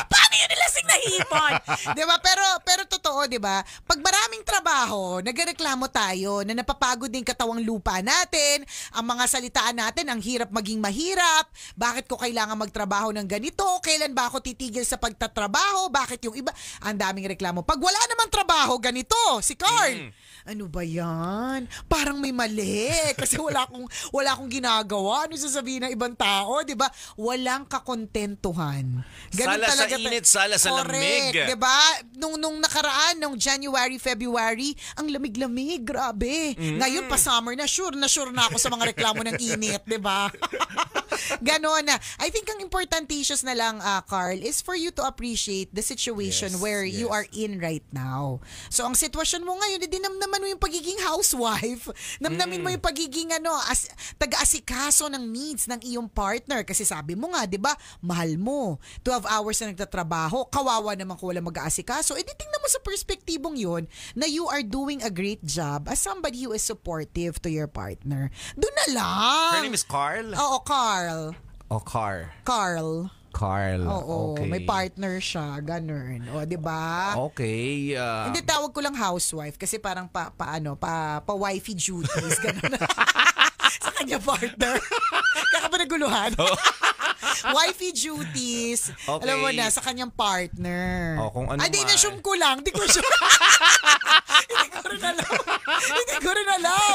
Paano yung nilasing na hipon? diba? Pero, pero totoo, diba? Pag maraming trabaho, nagreklamo tayo na napapagod din katawang lupa natin, ang mga salitaan natin, ang hirap maging mahirap, bakit ko kailangan magtrabaho ng ganito, kailan ba ako titigil sa pagtatrabaho, trabaho, bakit yung iba? Ang daming reklamo. Pag wala namang trabaho, ganito, si Carl. Mm. Ano ba yan? Parang may mali eh. kasi wala akong, wala akong ginagawa. Ano sasabihin ng ibang tao, di ba? Walang kakontentuhan. Ganun sala talaga, sa init, sala sa correct, lamig. Di ba? Nung, nung nakaraan, nung January, February, ang lamig-lamig, grabe. Mm. Ngayon pa summer na, sure na sure na ako sa mga reklamo ng init, di ba? Ganon na. I think ang importantatious na lang, uh, Carl, is for you to appreciate the situation yes, where yes. you are in right now. So, ang sitwasyon mo ngayon, hindi eh, namnaman mo yung pagiging housewife. Namnamin mm. mo yung pagiging ano, as, taga-asikaso ng needs ng iyong partner. Kasi sabi mo nga, di ba, mahal mo. 12 hours na nagtatrabaho, kawawa naman ko wala mag-aasikaso. E di tingnan mo sa perspektibong yon na you are doing a great job as somebody who is supportive to your partner. Doon na lang. Her name is Carl? Oo, Carl. Carl. O oh, Car. Carl. Carl. Oo, okay. may partner siya, ganun. O, di ba? Okay. Uh, Hindi, tawag ko lang housewife kasi parang pa, pa ano, pa, pa wifey duties, ganun. Sa kanya partner. Kaka ba naguluhan? wifey duties. Okay. Alam mo na, sa kanyang partner. O, oh, kung ano Ay, ah, di, man. na ko lang. Di ko sure. Hindi ko rin alam. Hindi ko rin alam.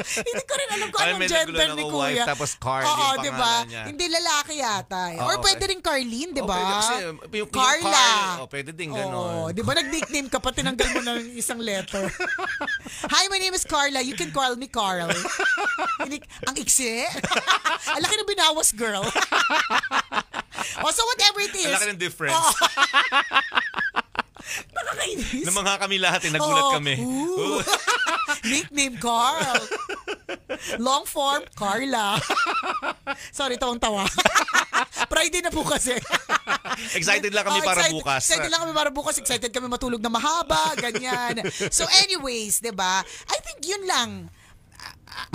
Hindi ko rin alam kung Ay, anong gender na ni ako, wife, Kuya. tapos Carl Oo, di ba? pangalan niya. Hindi lalaki yata. eh. Oo, Or okay. Oh, pwede eh. rin Carlene, di oh, ba? O, um, yung- Carla. Carl, o, pwede din ganon. Oo, di ba nag-nickname ka pa, tinanggal mo na isang letter. Hi, my name is Carla. You can call me Carl. Ang iksi. Ang laki ng binawas, girl oh, so whatever it is. Ang laki ng difference. Oh. Nakakainis. Nang mga kami lahat eh, nagulat oh, kami. Ooh. Nickname Carl. Long form, Carla. Sorry, tawang tawa. Friday na po kasi. excited lang kami oh, para excited, bukas. Excited lang kami para bukas. Excited kami matulog na mahaba, ganyan. So anyways, 'di ba? I think 'yun lang.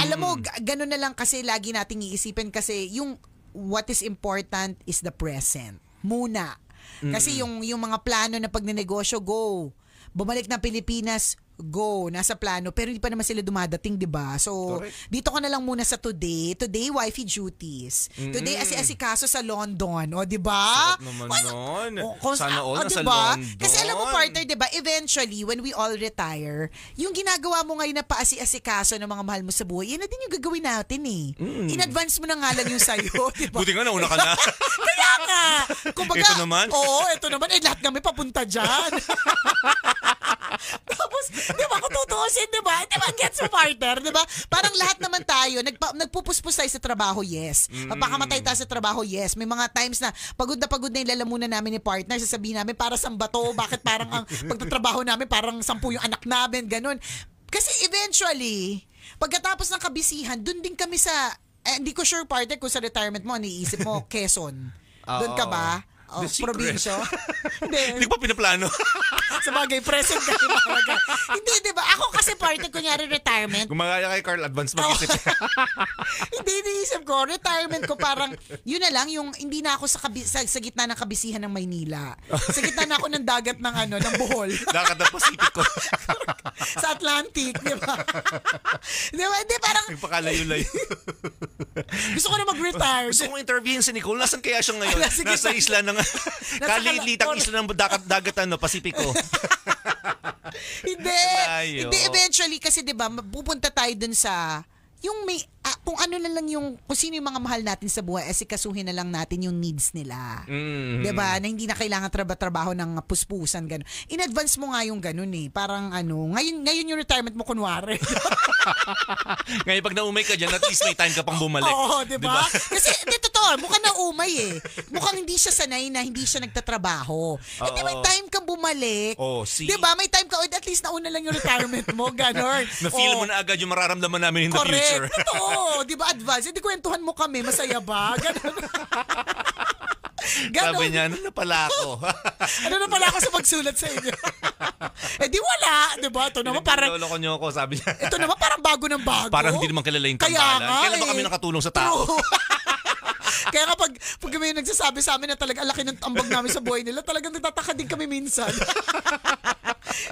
Alam mo, mm. ganun na lang kasi lagi nating iisipin kasi yung what is important is the present. Muna. Kasi mm yung yung mga plano na pagnenegosyo go. Bumalik na Pilipinas, go, nasa plano, pero hindi pa naman sila dumadating, di ba? So, Correct. dito ka na lang muna sa today. Today, wifey duties. Mm-hmm. Today, asi-asikaso sa London, o, di ba? naman well, Sana all o, diba? nasa London. Kasi alam mo, partner, di ba, eventually, when we all retire, yung ginagawa mo ngayon na pa paasi-asikaso ng mga mahal mo sa buhay, yan na din yung gagawin natin eh. Mm. In advance mo na nga lang yung sayo, di ba? Buti nga, nauna ka na. Kaya nga! Kumbaga, ito naman? Oo, ito naman. Eh, lahat kami papunta dyan. Tapos, di ba? Kung tutuusin, di ba? Di ba? Gets mo, partner? Di ba? Parang lahat naman tayo, nagpa, nagpupuspos tayo sa trabaho, yes. Papakamatay mm. tayo sa trabaho, yes. May mga times na pagod na pagod na yung lalamunan namin ni partner, sasabihin namin, para sa bato, bakit parang ang pagtatrabaho namin, parang sampu yung anak namin, ganun. Kasi eventually, pagkatapos ng kabisihan, dun din kami sa, eh, hindi ko sure partner kung sa retirement mo, aniisip mo, Quezon. Doon ka ba? Oh, The secret. probinsyo. hindi. ko pa pinaplano. sa bagay, present ka yung mahalaga. hindi, di ba? Ako kasi parte, kunyari retirement. Gumagaya kay Carl, advance mag-isip. Oh. hindi, iniisip ko, retirement ko parang, yun na lang, yung hindi na ako sa, kabi- sa, sa gitna ng kabisihan ng Maynila. Sa gitna na ako ng dagat ng ano, ng Bohol. Dagat ng Pasipiko. sa Atlantic, di ba? di ba? Hindi, parang... Nagpakalayo-layo. gusto ko na mag-retire. Gusto kong interviewin si Nicole. Nasaan kaya siya ngayon? Ala, sige, Nasa isla ng Kalilitang isla ng dagat, dagat ano, Pasipiko. hindi. Layo. Hindi, eventually, kasi di ba, pupunta tayo dun sa, yung may uh, kung ano na lang yung, kung sino yung mga mahal natin sa buhay, eh esikasuhin na lang natin yung needs nila. Mm-hmm. Diba? Na hindi na kailangan trabaho trabaho ng puspusan, ganun. In advance mo nga yung ganun eh. Parang ano, ngayon, ngayon yung retirement mo kunwari. ngayon pag naumay ka diyan at least may time ka pang bumalik. Oo, diba? diba? Kasi, di totoo, mukhang naumay eh. Mukhang hindi siya sanay na hindi siya nagtatrabaho. Uh, di may time kang bumalik. Oh, see. Di ba? May time ka, at least nauna lang yung retirement mo, ganun. Na-feel mo na agad yung mararamdaman namin in Correct. the future. Totoo. Oo, di ba advance? Hindi kwentuhan mo kami, masaya ba? Ganun. Ganon. Sabi niya, ano na pala ako? ano na pala ako sa pagsulat sa inyo? eh di wala, di ba? Ito naman parang... Lolo niyo ako, sabi niya. ito naman parang bago ng bago. Parang hindi naman kilala yung tambalan. Kaya nga, Kailan ba eh, kami nakatulong sa tao? Kaya kapag pag kami nagsasabi sa amin na talaga laki ng tambag namin sa buhay nila, talagang nagtataka din kami minsan.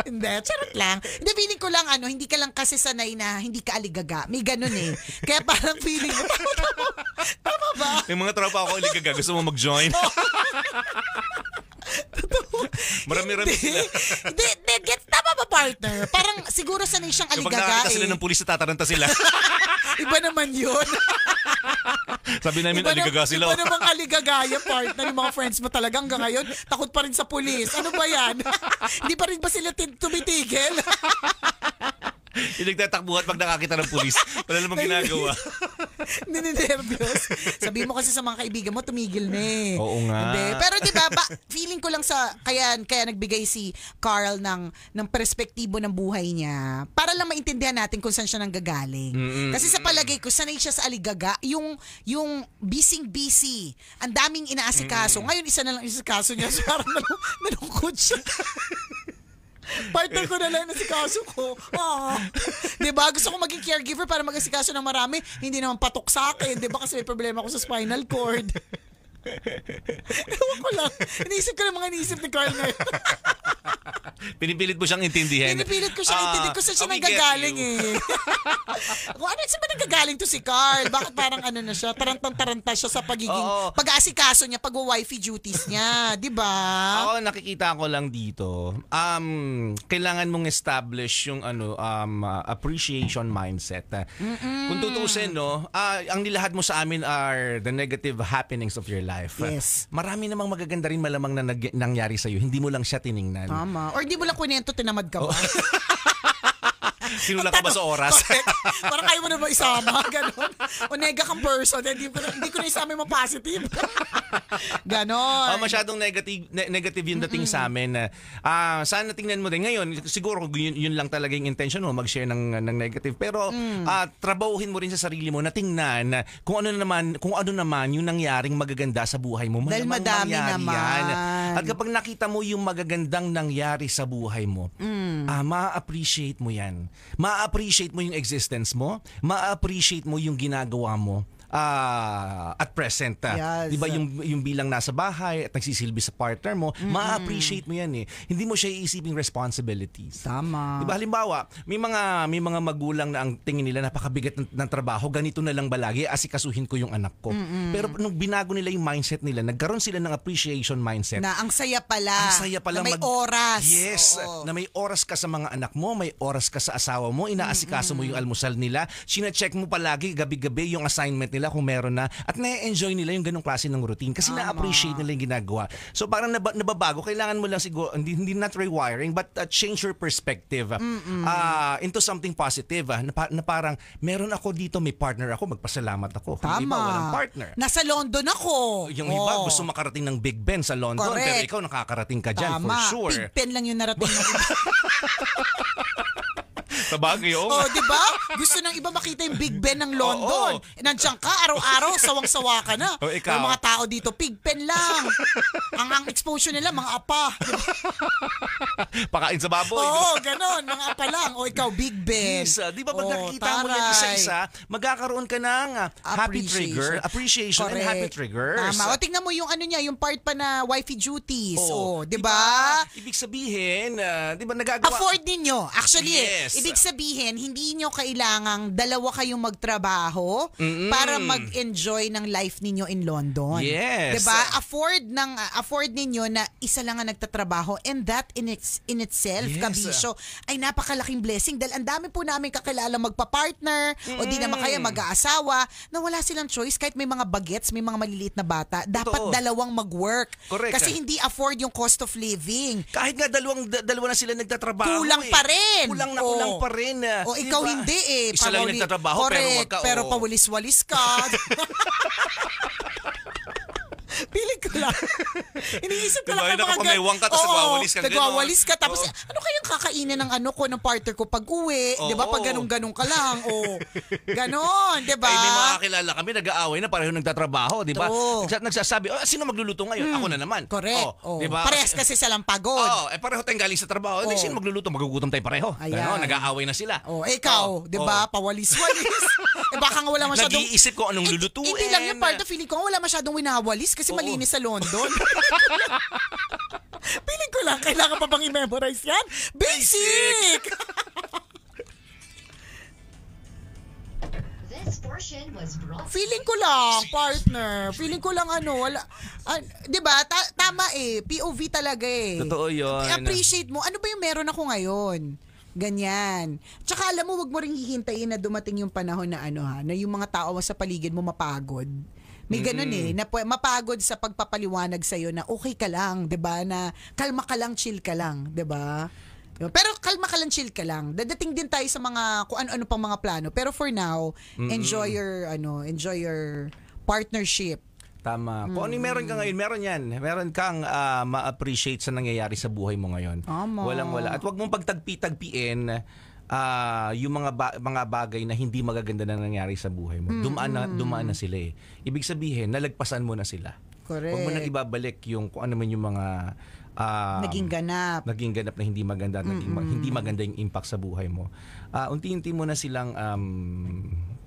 hindi, charot lang. Hindi, feeling ko lang, ano, hindi ka lang kasi sanay na hindi ka aligaga. May ganun eh. Kaya parang feeling mo, tama, tama, tama ba? May mga tropa ako aligaga, gusto mo mag-join? Totoo. Totoo. Marami-rami sila. Hindi, hindi. Get, tama ba partner? Parang siguro sa sanay siyang aligagae. Kapag nakakita sila ng pulis, tataranta sila. Iba naman yun. Sabi namin iba aligaga na, sila. Iba namang aligagaya partner yung mga friends mo talaga hanggang ngayon. Takot pa rin sa pulis. Ano ba yan? Hindi pa rin ba sila tumitigil? yung nagtatakbuhan pag nakakita ng pulis. Wala namang ginagawa. Nininervyos. Sabi mo kasi sa mga kaibigan mo, tumigil na eh. Oo nga. Hindi. Pero di ba, feeling ko lang sa, kaya, kaya nagbigay si Carl ng, ng perspektibo ng buhay niya para lang maintindihan natin kung saan siya nanggagaling. Mm-hmm. Kasi sa palagay ko, sanay siya sa aligaga. Yung, yung busy-busy. Ang daming inaasikaso. Mm-hmm. Ngayon, isa na lang isa kaso niya. So, parang nalungkot siya. Partner ko na lang na si kaso ko. Oh. Ah. 'Di ba? Gusto ko maging caregiver para mag-asikaso ng marami, hindi naman patok sa akin, 'di ba? Kasi may problema ko sa spinal cord. Ewan ko lang. Iniisip ko lang mga iniisip ni Carl na Pinipilit mo siyang intindihin. Pinipilit ko siyang uh, intindihin. Kung saan siya ah, nanggagaling eh. Kung ano saan ba nanggagaling to si Carl? Bakit parang ano na siya? Tarantang-taranta siya sa pagiging, Oo. pag-aasikaso niya, pag-wifey duties niya. di ba? Ako, nakikita ko lang dito. Um, kailangan mong establish yung ano, um, uh, appreciation mindset. Mm-mm. Kung tutusin, no, uh, ang nilahad mo sa amin are the negative happenings of your life life. Yes. Marami namang magaganda rin malamang na nag- nangyari sa'yo. Hindi mo lang siya tiningnan. Tama. Or di mo lang kwento, tinamad ka oh. pa. Sinulat ka ba sa oras? Correct. Parang kaya mo na ba isama? Ganon. O nega kang person. Hindi eh, ko, hindi ko na isama yung positive. Ganon. Oh, masyadong negative, ne- negative yung dating Mm-mm. sa amin. Uh, sana tingnan mo din ngayon. Siguro yun, yun lang talaga yung intention mo, mag-share ng, ng negative. Pero mm. uh, ah, trabahuhin mo rin sa sarili mo na tingnan kung ano naman, kung ano naman yung nangyaring magaganda sa buhay mo. Dahil madami naman. Yan. At kapag nakita mo yung magagandang nangyari sa buhay mo, mm. uh, ah, ma-appreciate mo yan. Ma-appreciate mo yung existence mo, ma-appreciate mo yung ginagawa mo, uh, at present. Ah. yes. 'Di ba yung yung bilang nasa bahay at nagsisilbi sa partner mo, mm-hmm. ma-appreciate mo 'yan eh. Hindi mo siya iisipin responsibilities. Tama. 'Di ba halimbawa, may mga may mga magulang na ang tingin nila napakabigat ng, ng trabaho, ganito na lang balagi, lagi asikasuhin ko yung anak ko. Mm-hmm. Pero nung binago nila yung mindset nila, nagkaroon sila ng appreciation mindset. Na ang saya pala. Ang saya pala na may mag- oras. Yes, Oo. na may oras ka sa mga anak mo, may oras ka sa asawa mo, inaasikaso mm-hmm. mo yung almusal nila, sina-check mo palagi gabi-gabi yung assignment nila nila kung meron na at na-enjoy nila yung ganong klase ng routine kasi Tama. na-appreciate nila yung ginagawa. So parang nab- nababago, kailangan mo lang siguro, hindi, hindi not rewiring but uh, change your perspective uh, into something positive uh, na, na parang meron ako dito, may partner ako, magpasalamat ako. Tama. Yung iba walang partner. Nasa London ako. Yung iba gusto makarating ng Big Ben sa London Correct. pero ikaw nakakarating ka dyan Tama. for sure. Big Ben lang yung narating. Sa bagay, oo. Oh, di ba? Gusto ng iba makita yung Big Ben ng London. Oh, oh. Nandiyan ka, araw-araw, sawang-sawa ka na. Oh, ikaw. Yung mga tao dito, Big Ben lang. ang ang exposure nila, mga apa. Pakain sa baboy. Oo, oh, ganon. Mga apa lang. O ikaw, Big Ben. Yes, di ba pag oh, nakikita taray. mo yan isa-isa, magkakaroon ka ng ah, happy trigger, appreciation Correct. and happy triggers. Tama. O tingnan mo yung ano niya, yung part pa na wifey duties. Oh, oh di ba? Diba? Ibig sabihin, uh, di ba nagagawa? Afford ninyo. Actually, yes. ibig Ibig sabihin, hindi nyo kailangang dalawa kayong magtrabaho Mm-mm. para mag-enjoy ng life ninyo in London. Yes. 'Di ba? Afford ng afford ninyo na isa lang ang nagtatrabaho and that in its, in itself yes. kabisyo ay napakalaking blessing dahil ang dami po namin kakilala magpa-partner mm-hmm. o di naman kaya mag-aasawa na wala silang choice kahit may mga bagets, may mga maliliit na bata, dapat Totoo. dalawang mag-work Correct. kasi hindi afford yung cost of living. Kahit nga dalawang dalawa na sila nagtatrabaho. Kulang eh. pa rin. Kulang na kulang Oo pa rin. Ah, o ikaw diba? hindi eh. Isa lang yung nagtatrabaho pero wag ka. Pero pawalis-walis ka. Piling ko lang. Iniisip ko diba, lang ang mga ganun. ka, tapos nagwawalis ka. Nagwawalis ka, tapos oh. ano kayang kakainin ng ano ko, ng partner ko pag uwi? Oh, di ba? Pag ganun-ganun ka lang. O, ganun, di ba? Ay, may mga kakilala kami, nag-aaway na, pareho nagtatrabaho, di ba? Nagsasabi, oh, sino magluluto ngayon? Hmm. Ako na naman. Correct. Oh, oh. Di ba? Parehas kasi sa lampagod. Oo, oh, eh, pareho tayong galing sa trabaho. Oh. Di, sino magluluto? Magugutom tayo pareho. Ayan. nag-aaway na sila. Oh, eh, ikaw, oh. di ba? Oh. Pawalis-walis. eh, baka nga wala masyadong... Nag-iisip ko anong lulutuin. Hindi lang yung part of feeling ko, wala masyadong winawalis kasi Oo. malinis sa London. Piling ko lang, kailangan pa bang i-memorize yan? Basic! Feeling ko lang, partner. Feeling ko lang ano, wala. an- ah, 'Di ba? Ta- tama eh. POV talaga eh. Totoo yun. appreciate mo. Ano ba yung meron ako ngayon? Ganyan. Tsaka alam mo, wag mo ring hihintayin na dumating yung panahon na ano ha, na yung mga tao sa paligid mo mapagod. May ganun mm. eh, na mapagod sa pagpapaliwanag sa iyo na okay ka lang, 'di ba? Na kalma ka lang, chill ka lang, 'di ba? Diba? Pero kalma ka lang, chill ka lang. Dadating din tayo sa mga kung ano-ano pang mga plano. Pero for now, Mm-mm. enjoy your ano, enjoy your partnership. Tama. Kung ano meron ka ngayon, meron yan. Meron kang uh, ma-appreciate sa nangyayari sa buhay mo ngayon. Ama. Walang wala. At wag mong pagtagpi-tagpiin uh, yung mga ba- mga bagay na hindi magaganda na nangyari sa buhay mo, mm-hmm. dumaan na dumaan na sila eh. Ibig sabihin, nalagpasan mo na sila. Correct. Huwag mo nang ibabalik yung kung ano man yung mga uh, naging ganap. Naging ganap na hindi maganda, mm-hmm. naging ma- hindi maganda yung impact sa buhay mo. Uh, unti-unti mo na silang um,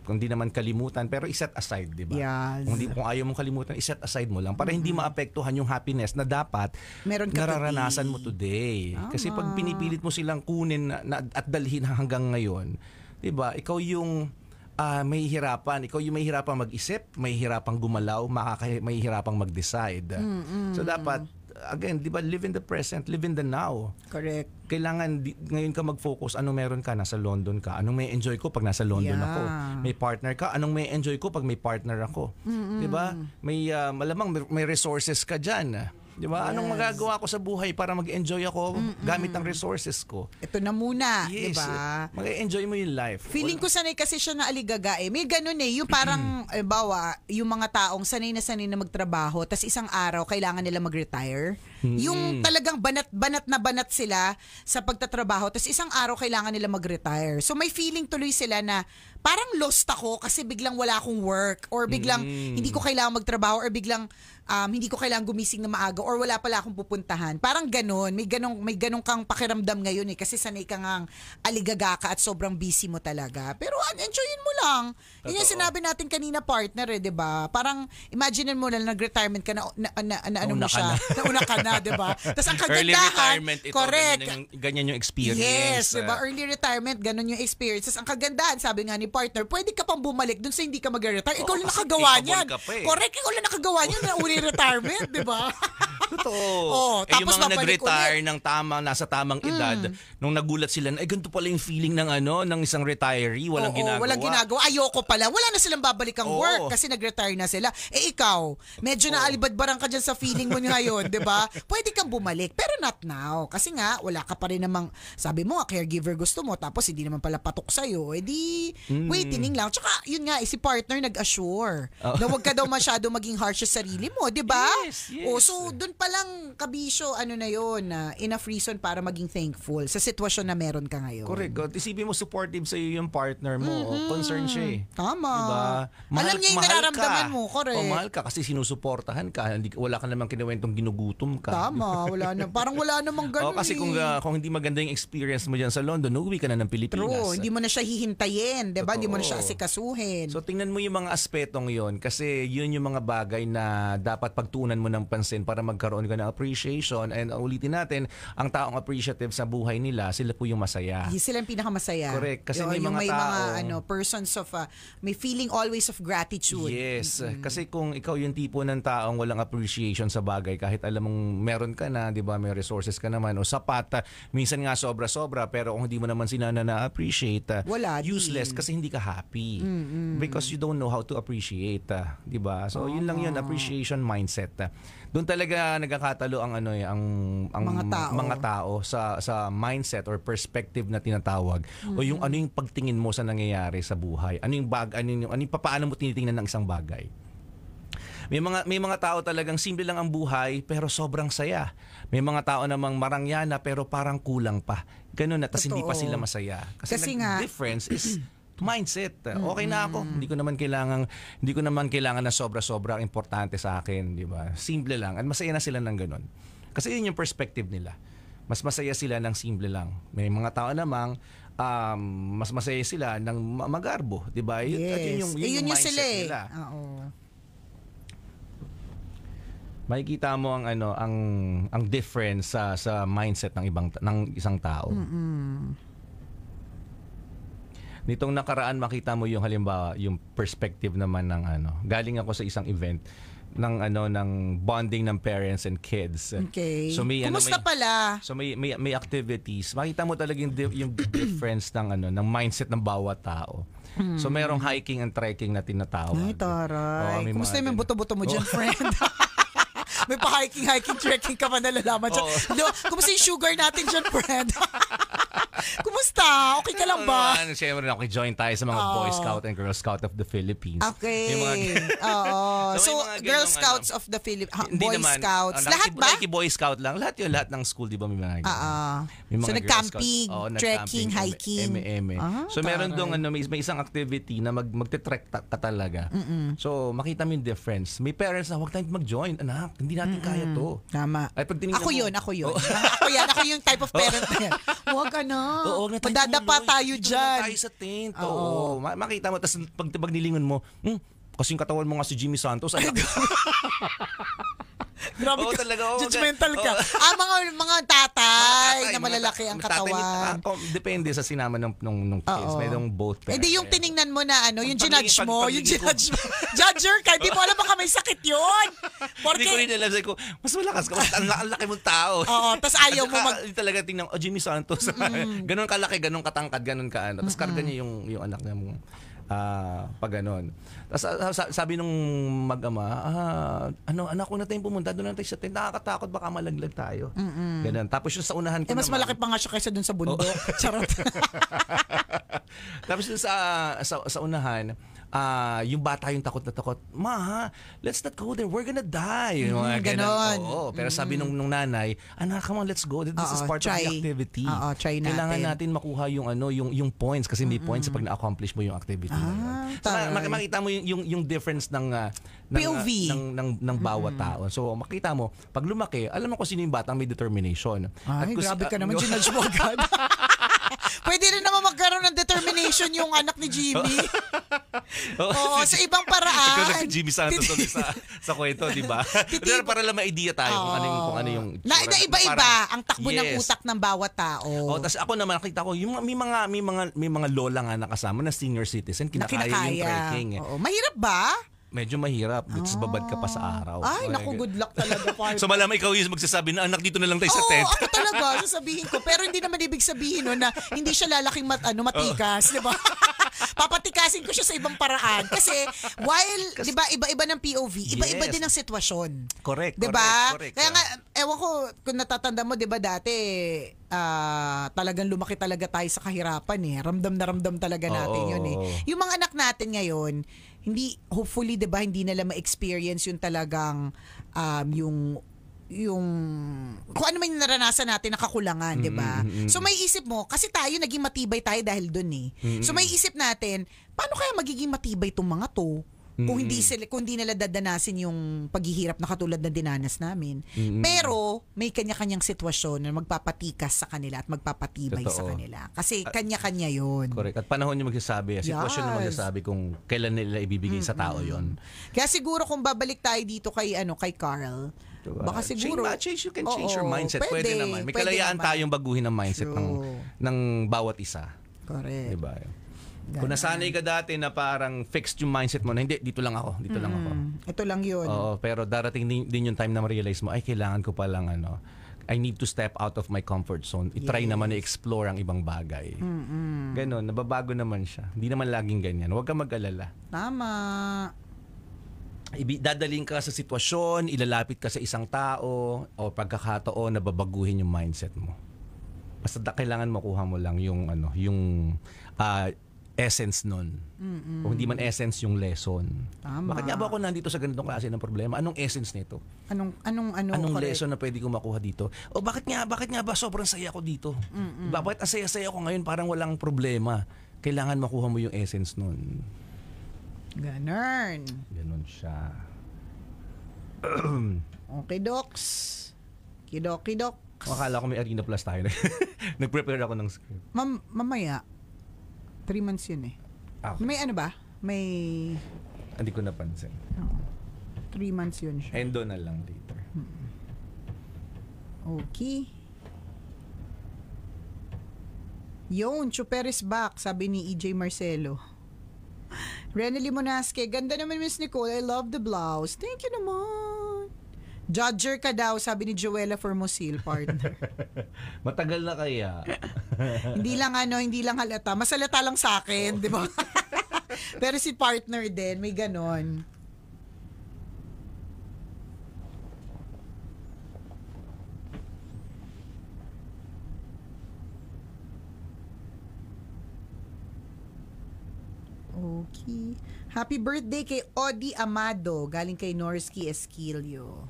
kung di naman kalimutan, pero iset aside, di ba? Yes. Kung, di, kung ayaw mong kalimutan, iset aside mo lang para mm-hmm. hindi maapektuhan yung happiness na dapat Meron ka nararanasan today. mo today. Tama. Kasi pag ah. pinipilit mo silang kunin na, na, at dalhin hanggang ngayon, di ba, ikaw yung uh, may hirapan. Ikaw yung may hirapang mag-isip, may hirapang gumalaw, makaka- may hirapang mag-decide. Mm-hmm. So dapat, again, di ba, live in the present, live in the now. Correct kailangan di, ngayon ka mag-focus ano meron ka nasa London ka anong may enjoy ko pag nasa London yeah. ako may partner ka anong may enjoy ko pag may partner ako mm-hmm. 'di ba may uh, malamang may resources ka diyan Di ba? Yes. Anong magagawa ko sa buhay para mag-enjoy ako Mm-mm. gamit ang resources ko? Ito na muna, yes, di ba? Mag-enjoy mo yung life. Feeling Wala. ko sanay kasi siya na aligaga eh. May ganun eh, yung parang, eh, bawa, yung mga taong sanay na sanay na magtrabaho, tas isang araw kailangan nila mag-retire. Mm-hmm. Yung talagang banat-banat na banat sila sa pagtatrabaho, tas isang araw kailangan nila mag-retire. So may feeling tuloy sila na parang lost ako kasi biglang wala akong work or biglang mm hindi ko kailangan magtrabaho or biglang um, hindi ko kailangang gumising na maaga or wala pala akong pupuntahan. Parang ganun, may ganong may ganong kang pakiramdam ngayon eh kasi sanay ka ngang aligaga ka at sobrang busy mo talaga. Pero ah, enjoyin mo lang. Totoo. Yun yung sinabi natin kanina partner eh, 'di ba? Parang imagine mo na nag-retirement ka na na, na, na ano mo siya, na. nauna ka na, 'di ba? Tapos ang kagandahan, ah, ito, correct. Ganyan ganyan yung experience. Yes, 'di ba? Ah. Early retirement, ganun yung experience. Tapos ang kagandahan, sabi nga ni partner, pwede ka pang bumalik dun sa hindi ka magre-retire. Ikaw oh, lang nakagawa niyan. Eh. Correct, ikaw lang nakagawa niyan na retirement, di ba? Totoo. Oh, eh, tapos yung mga nag-retire ng tama, nasa tamang mm. edad, mm. nung nagulat sila, ay ganito pala yung feeling ng ano, ng isang retiree, walang Oo, ginagawa. Walang ginagawa. Ayoko pala. Wala na silang babalik ang Oo. work kasi nag-retire na sila. Eh ikaw, medyo Oo. naalibadbaran ka dyan sa feeling mo ngayon, di ba? Pwede kang bumalik, pero not now. Kasi nga, wala ka pa rin namang, sabi mo nga, caregiver gusto mo, tapos hindi naman pala patok sa'yo, eh di, mm. waiting lang. Tsaka, yun nga, eh, si partner nag-assure oh. na huwag ka daw masyado maging harsh sa sarili mo 'di ba? Yes, yes. O, oh, so doon pa lang kabisyo ano na 'yon, uh, enough reason para maging thankful sa sitwasyon na meron ka ngayon. Correct. Isipin mo supportive sa iyo yung partner mo, oh, mm-hmm. concern siya eh. Tama. Diba? Mahal, Alam niya yung nararamdaman ka. mo, correct. O, oh, mahal ka kasi sinusuportahan ka, hindi wala ka namang kinuwentong ginugutom ka. Tama, wala na. Parang wala namang ganun. oh, kasi kung uh, kung hindi maganda yung experience mo diyan sa London, uwi ka na ng Pilipinas. True, hindi mo na siya hihintayin, 'di ba? Hindi mo na siya asikasuhin. So tingnan mo yung mga aspetong 'yon kasi yun yung mga bagay na dapat dapat pagtunan mo ng pansin para magkaroon ka ng appreciation. And ulitin natin, ang taong appreciative sa buhay nila, sila po yung masaya. Sila yung pinakamasaya. Correct. Kasi yung, may mga yung may taong, mga ano, persons of, uh, may feeling always of gratitude. Yes. Mm-hmm. Kasi kung ikaw yung tipo ng taong walang appreciation sa bagay, kahit alam mong meron ka na, di ba, may resources ka naman, o sapat, minsan nga sobra-sobra, pero kung hindi mo naman sinana na-appreciate, uh, Wala, useless din. kasi hindi ka happy. Mm-hmm. Because you don't know how to appreciate, uh, di ba? So, oh. yun lang yun, ah. appreciation mindset. Doon talaga nagkakatalo ang ano eh, ang ang mga tao, mga tao sa sa mindset or perspective na tinatawag mm-hmm. o yung ano yung pagtingin mo sa nangyayari sa buhay. Ano yung bag ano yung, ano yung paano mo tinitingnan ng isang bagay. May mga may mga tao talagang simple lang ang buhay pero sobrang saya. May mga tao namang marangyana pero parang kulang pa. Ganun na tas Totoo. hindi pa sila masaya. Kasi, Kasi nga, difference is mindset. Okay na ako. Hindi ko naman kailangan hindi ko naman kailangan na sobra-sobra ang importante sa akin, di ba? Simple lang. At masaya na sila ng ganun. Kasi yun yung perspective nila. Mas masaya sila ng simple lang. May mga tao namang um, mas masaya sila ng magarbo, di ba? Yes. At yun yung, yun, eh, yung, mindset sila eh. nila. Oo. Makikita mo ang ano, ang ang difference sa sa mindset ng ibang ng isang tao. Mm-mm nitong nakaraan makita mo yung halimbawa yung perspective naman ng ano. Galing ako sa isang event ng ano ng bonding ng parents and kids. Okay. So may ano, may, pala? So may, may may activities. Makita mo talaga yung, yung difference ng ano ng mindset ng bawat tao. Hmm. So merong hiking and trekking na tinatawag. Ay, taray. Oh, may Kumusta yung buto-buto mo dyan, oh. friend? may pa-hiking, hiking, trekking ka pa nalalaman dyan. Oh. No, kumusta yung sugar natin dyan, friend? Kumusta? Okay ka lang ano ba? Ano, siyempre, okay, join tayo sa mga Oo. Boy oh. Scout and Girl Scout of the Philippines. Okay. Yung mga, uh, So, So, Girl ganong Scouts ano. of the Philippines, Boy naman. Scouts, Ang oh, lahat ba? laki Boy Scout lang. Lahat yun, lahat ng school, di ba, may mga ganyan. Ah, ah. May mga So, nag-camping, Scouts. Oo, trekking, nagcamping, hiking. M&M. Ah, so, meron taray. dong, ano, may, may isang activity na mag, magte-trek ta- ka talaga. So, makita mo yung difference. May parents na, huwag tayong mag-join, anak. Hindi natin kaya to. Tama. Ay, pag tinignan Ako mo- yun, ako yun. Mga Ako yan, ako yung type of parent na yan. Huwag anak, Ah, oo, huwag na tayo Madadapa tumuloy. dyan. tayo sa tent. Oo. Oo. Ma- makita mo, tapos pag, pag nilingon mo, hmm, kasing katawan mo nga si Jimmy Santos. Ay, Grabe oh, ka. Talaga, oh, judgmental ka. Oh. ah, mga, mga tatay na malalaki ang katawan. Tatay, depende sa sinama ng nung, nung kids. Oh, Merong both parents. Hindi yung tiningnan mo na ano, yung ginudge mo, yung ginudge mo. Judger ka, hindi mo alam baka may sakit yun. Porque... Hindi ko rin alam. Ko, mas malakas ka, mas ang, ang laki mong tao. Oo, tapos ayaw mo mag... Talaga tingnan, oh, Jimmy Santos. mm ganun kalaki, ganun katangkad, ganun ka ano. Tapos karga niya yung, yung anak niya mo. Uh, ah, pag ganun. Tapos uh, sabi nung mag-ama, ah, ano, anak ko na tayong pumunta, doon na tayo sa tent. Nakakatakot, baka malaglag tayo. Mm-mm. Ganun. Tapos yung sa unahan eh, ko eh, mas naman, malaki pa nga siya kaysa doon sa bundok. Oh. Charot. Tapos sa, sa, sa unahan, uh, yung bata yung takot na takot, Ma, let's not go there. We're gonna die. Yung mga mm, ganon. Oo, pero mm. sabi nung, nung nanay, anak, ah, come on, let's go. This Uh-oh, is part try. of the activity. Oo, try natin. Kailangan natin makuha yung ano, yung yung points kasi may points pag mm-hmm. na-accomplish mo yung activity. Ah, so, mak- makita mo yung, yung yung difference ng uh, ng, POV uh, ng, ng, ng bawat mm tao. So makita mo, pag lumaki, alam mo kung sino yung batang may determination. Ay, At kus- grabe ka uh, naman, ginudge mo agad. Pwede rin naman magkaroon ng determination yung anak ni Jimmy. Oo, oh, sa ibang paraan. Ikaw na Jimmy Santos ulit sa, sa kwento, di ba? Pero para lang ma-idea tayo kung ano yung, kung ano yung na, na iba-iba ang takbo yes. ng utak ng bawat tao. Oh, tapos ako naman nakita ko yung may mga may mga may mga lola nga nakasama na senior citizen kinakaya, na kinakaya. yung trekking. Eh. Oo. Mahirap ba? medyo mahirap. It's ah. babad ka pa sa araw. Ay, naku, good luck talaga, partner. so malamang ikaw yung magsasabi na anak dito na lang tayo sa Oo, tent. ako talaga, sasabihin ko. Pero hindi naman ibig sabihin no, na hindi siya lalaking mat, ano, matikas, di ba? Papatikasin ko siya sa ibang paraan. Kasi while, di ba, iba-iba ng POV, iba-iba yes. din ang sitwasyon. Correct, diba? Correct, correct, Kaya nga, ewan ko, kung natatanda mo, di ba dati, uh, talagang lumaki talaga tayo sa kahirapan eh. Ramdam na ramdam talaga natin Oo. yun eh. Yung mga anak natin ngayon, hindi hopefully 'di ba hindi nila ma-experience yung talagang um yung yung kung ano man yung naranasan natin na kakulangan, 'di ba? Mm-hmm. So may isip mo kasi tayo naging matibay tayo dahil doon eh. Mm-hmm. So may isip natin, paano kaya magiging matibay tong mga to? Mm-hmm. Kung hindi sila kung hindi nila dadanasin yung paghihirap na katulad ng dinanas namin. Mm-hmm. Pero may kanya-kanyang sitwasyon na magpapatikas sa kanila at magpapatibay Totoo. sa kanila. Kasi kanya-kanya 'yon. Correct. At panahon yung magsasabi, yes. Eh. sitwasyon yes. magsasabi kung kailan nila ibibigay mm-hmm. sa tao 'yon. Kaya siguro kung babalik tayo dito kay ano kay Carl, Diba? Baka siguro change, change you can change oo, your mindset. Pwede, pwede naman. May pwede kalayaan naman. tayong baguhin ang mindset ng ng bawat isa. Correct. Diba? Kung nasanay ka dati na parang fixed yung mindset mo na hindi, dito lang ako, dito lang ako. Mm. Ito lang yun. Oo, pero darating din, din yung time na ma-realize mo, ay kailangan ko palang ano, I need to step out of my comfort zone. I-try Yes. naman i-explore ang ibang bagay. Ganon, nababago naman siya. Hindi naman laging ganyan. Huwag kang mag-alala. Tama. Ibi- ka sa sitwasyon, ilalapit ka sa isang tao, o pagkakataon nababaguhin yung mindset mo. Basta kailangan makuha mo lang yung ano, yung ah, essence nun. Mm-mm. Kung hindi man essence yung lesson. Tama. Bakit nga ba ako nandito sa ganitong klase ng problema? Anong essence nito? Anong anong ano Anong correct? lesson na pwede ko makuha dito? O bakit nga bakit nga ba sobrang saya ko dito? Mm-mm. Diba? Bakit asaya saya-saya ko ngayon parang walang problema? Kailangan makuha mo yung essence nun. Ganun. Ganun siya. okay, Docs. Kidoki, docs. Akala ko may Arena Plus tayo. Nag-prepare ako ng script. Mam- mamaya, Three months yun eh. Ah, May ano ba? May... Hindi ko napansin. Oo. three months yun siya. Endo na lang later. Okay. Yun, Chuper is back, sabi ni EJ Marcelo. Renely Monasque, ganda naman Miss Nicole, I love the blouse. Thank you naman. Judger ka daw, sabi ni Joella Formosil, partner. Matagal na kaya. hindi lang ano, hindi lang halata. Mas halata lang sa akin, oh. di ba? Pero si partner din, may ganon. Okay. Happy birthday kay Odi Amado, galing kay Norski Esquilio.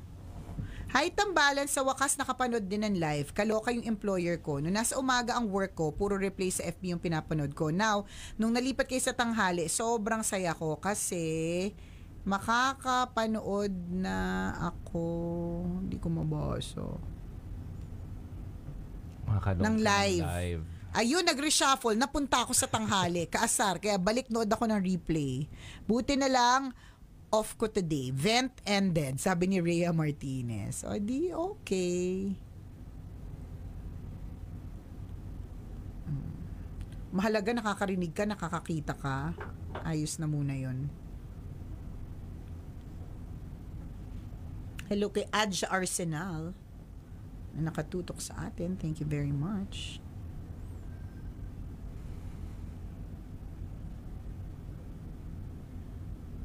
Height and balance sa wakas nakapanood din ng live. Kaloka yung employer ko. Nung nasa umaga ang work ko, puro replace sa FB yung pinapanood ko. Now, nung nalipat kayo sa tanghali, sobrang saya ko kasi makakapanood na ako. Hindi ko mabasa. Makakanood ng live. live. Ayun, nag-reshuffle. Napunta ako sa tanghali. Kaasar. Kaya balik nood ako ng replay. Buti na lang, off ko today. Vent ended, sabi ni Rhea Martinez. O di, okay. Hmm. Mahalaga nakakarinig ka, nakakakita ka. Ayos na muna yon. Hello kay Adja Arsenal na nakatutok sa atin. Thank you very much.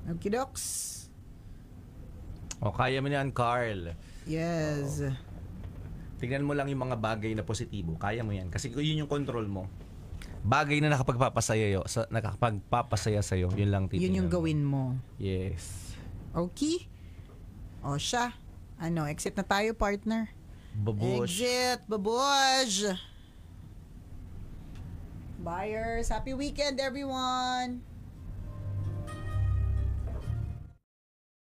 Okidoks. O, oh, kaya mo yan, Carl. Yes. Oo. Oh. Tignan mo lang yung mga bagay na positibo. Kaya mo yan. Kasi yun yung control mo. Bagay na nakapagpapasaya yo, sa, nakapagpapasaya sa'yo. Yun lang titignan Yun yung gawin mo. Yes. Okay? O siya. Ano, exit na tayo, partner. Babush. Exit, babush! Buyers, happy weekend everyone!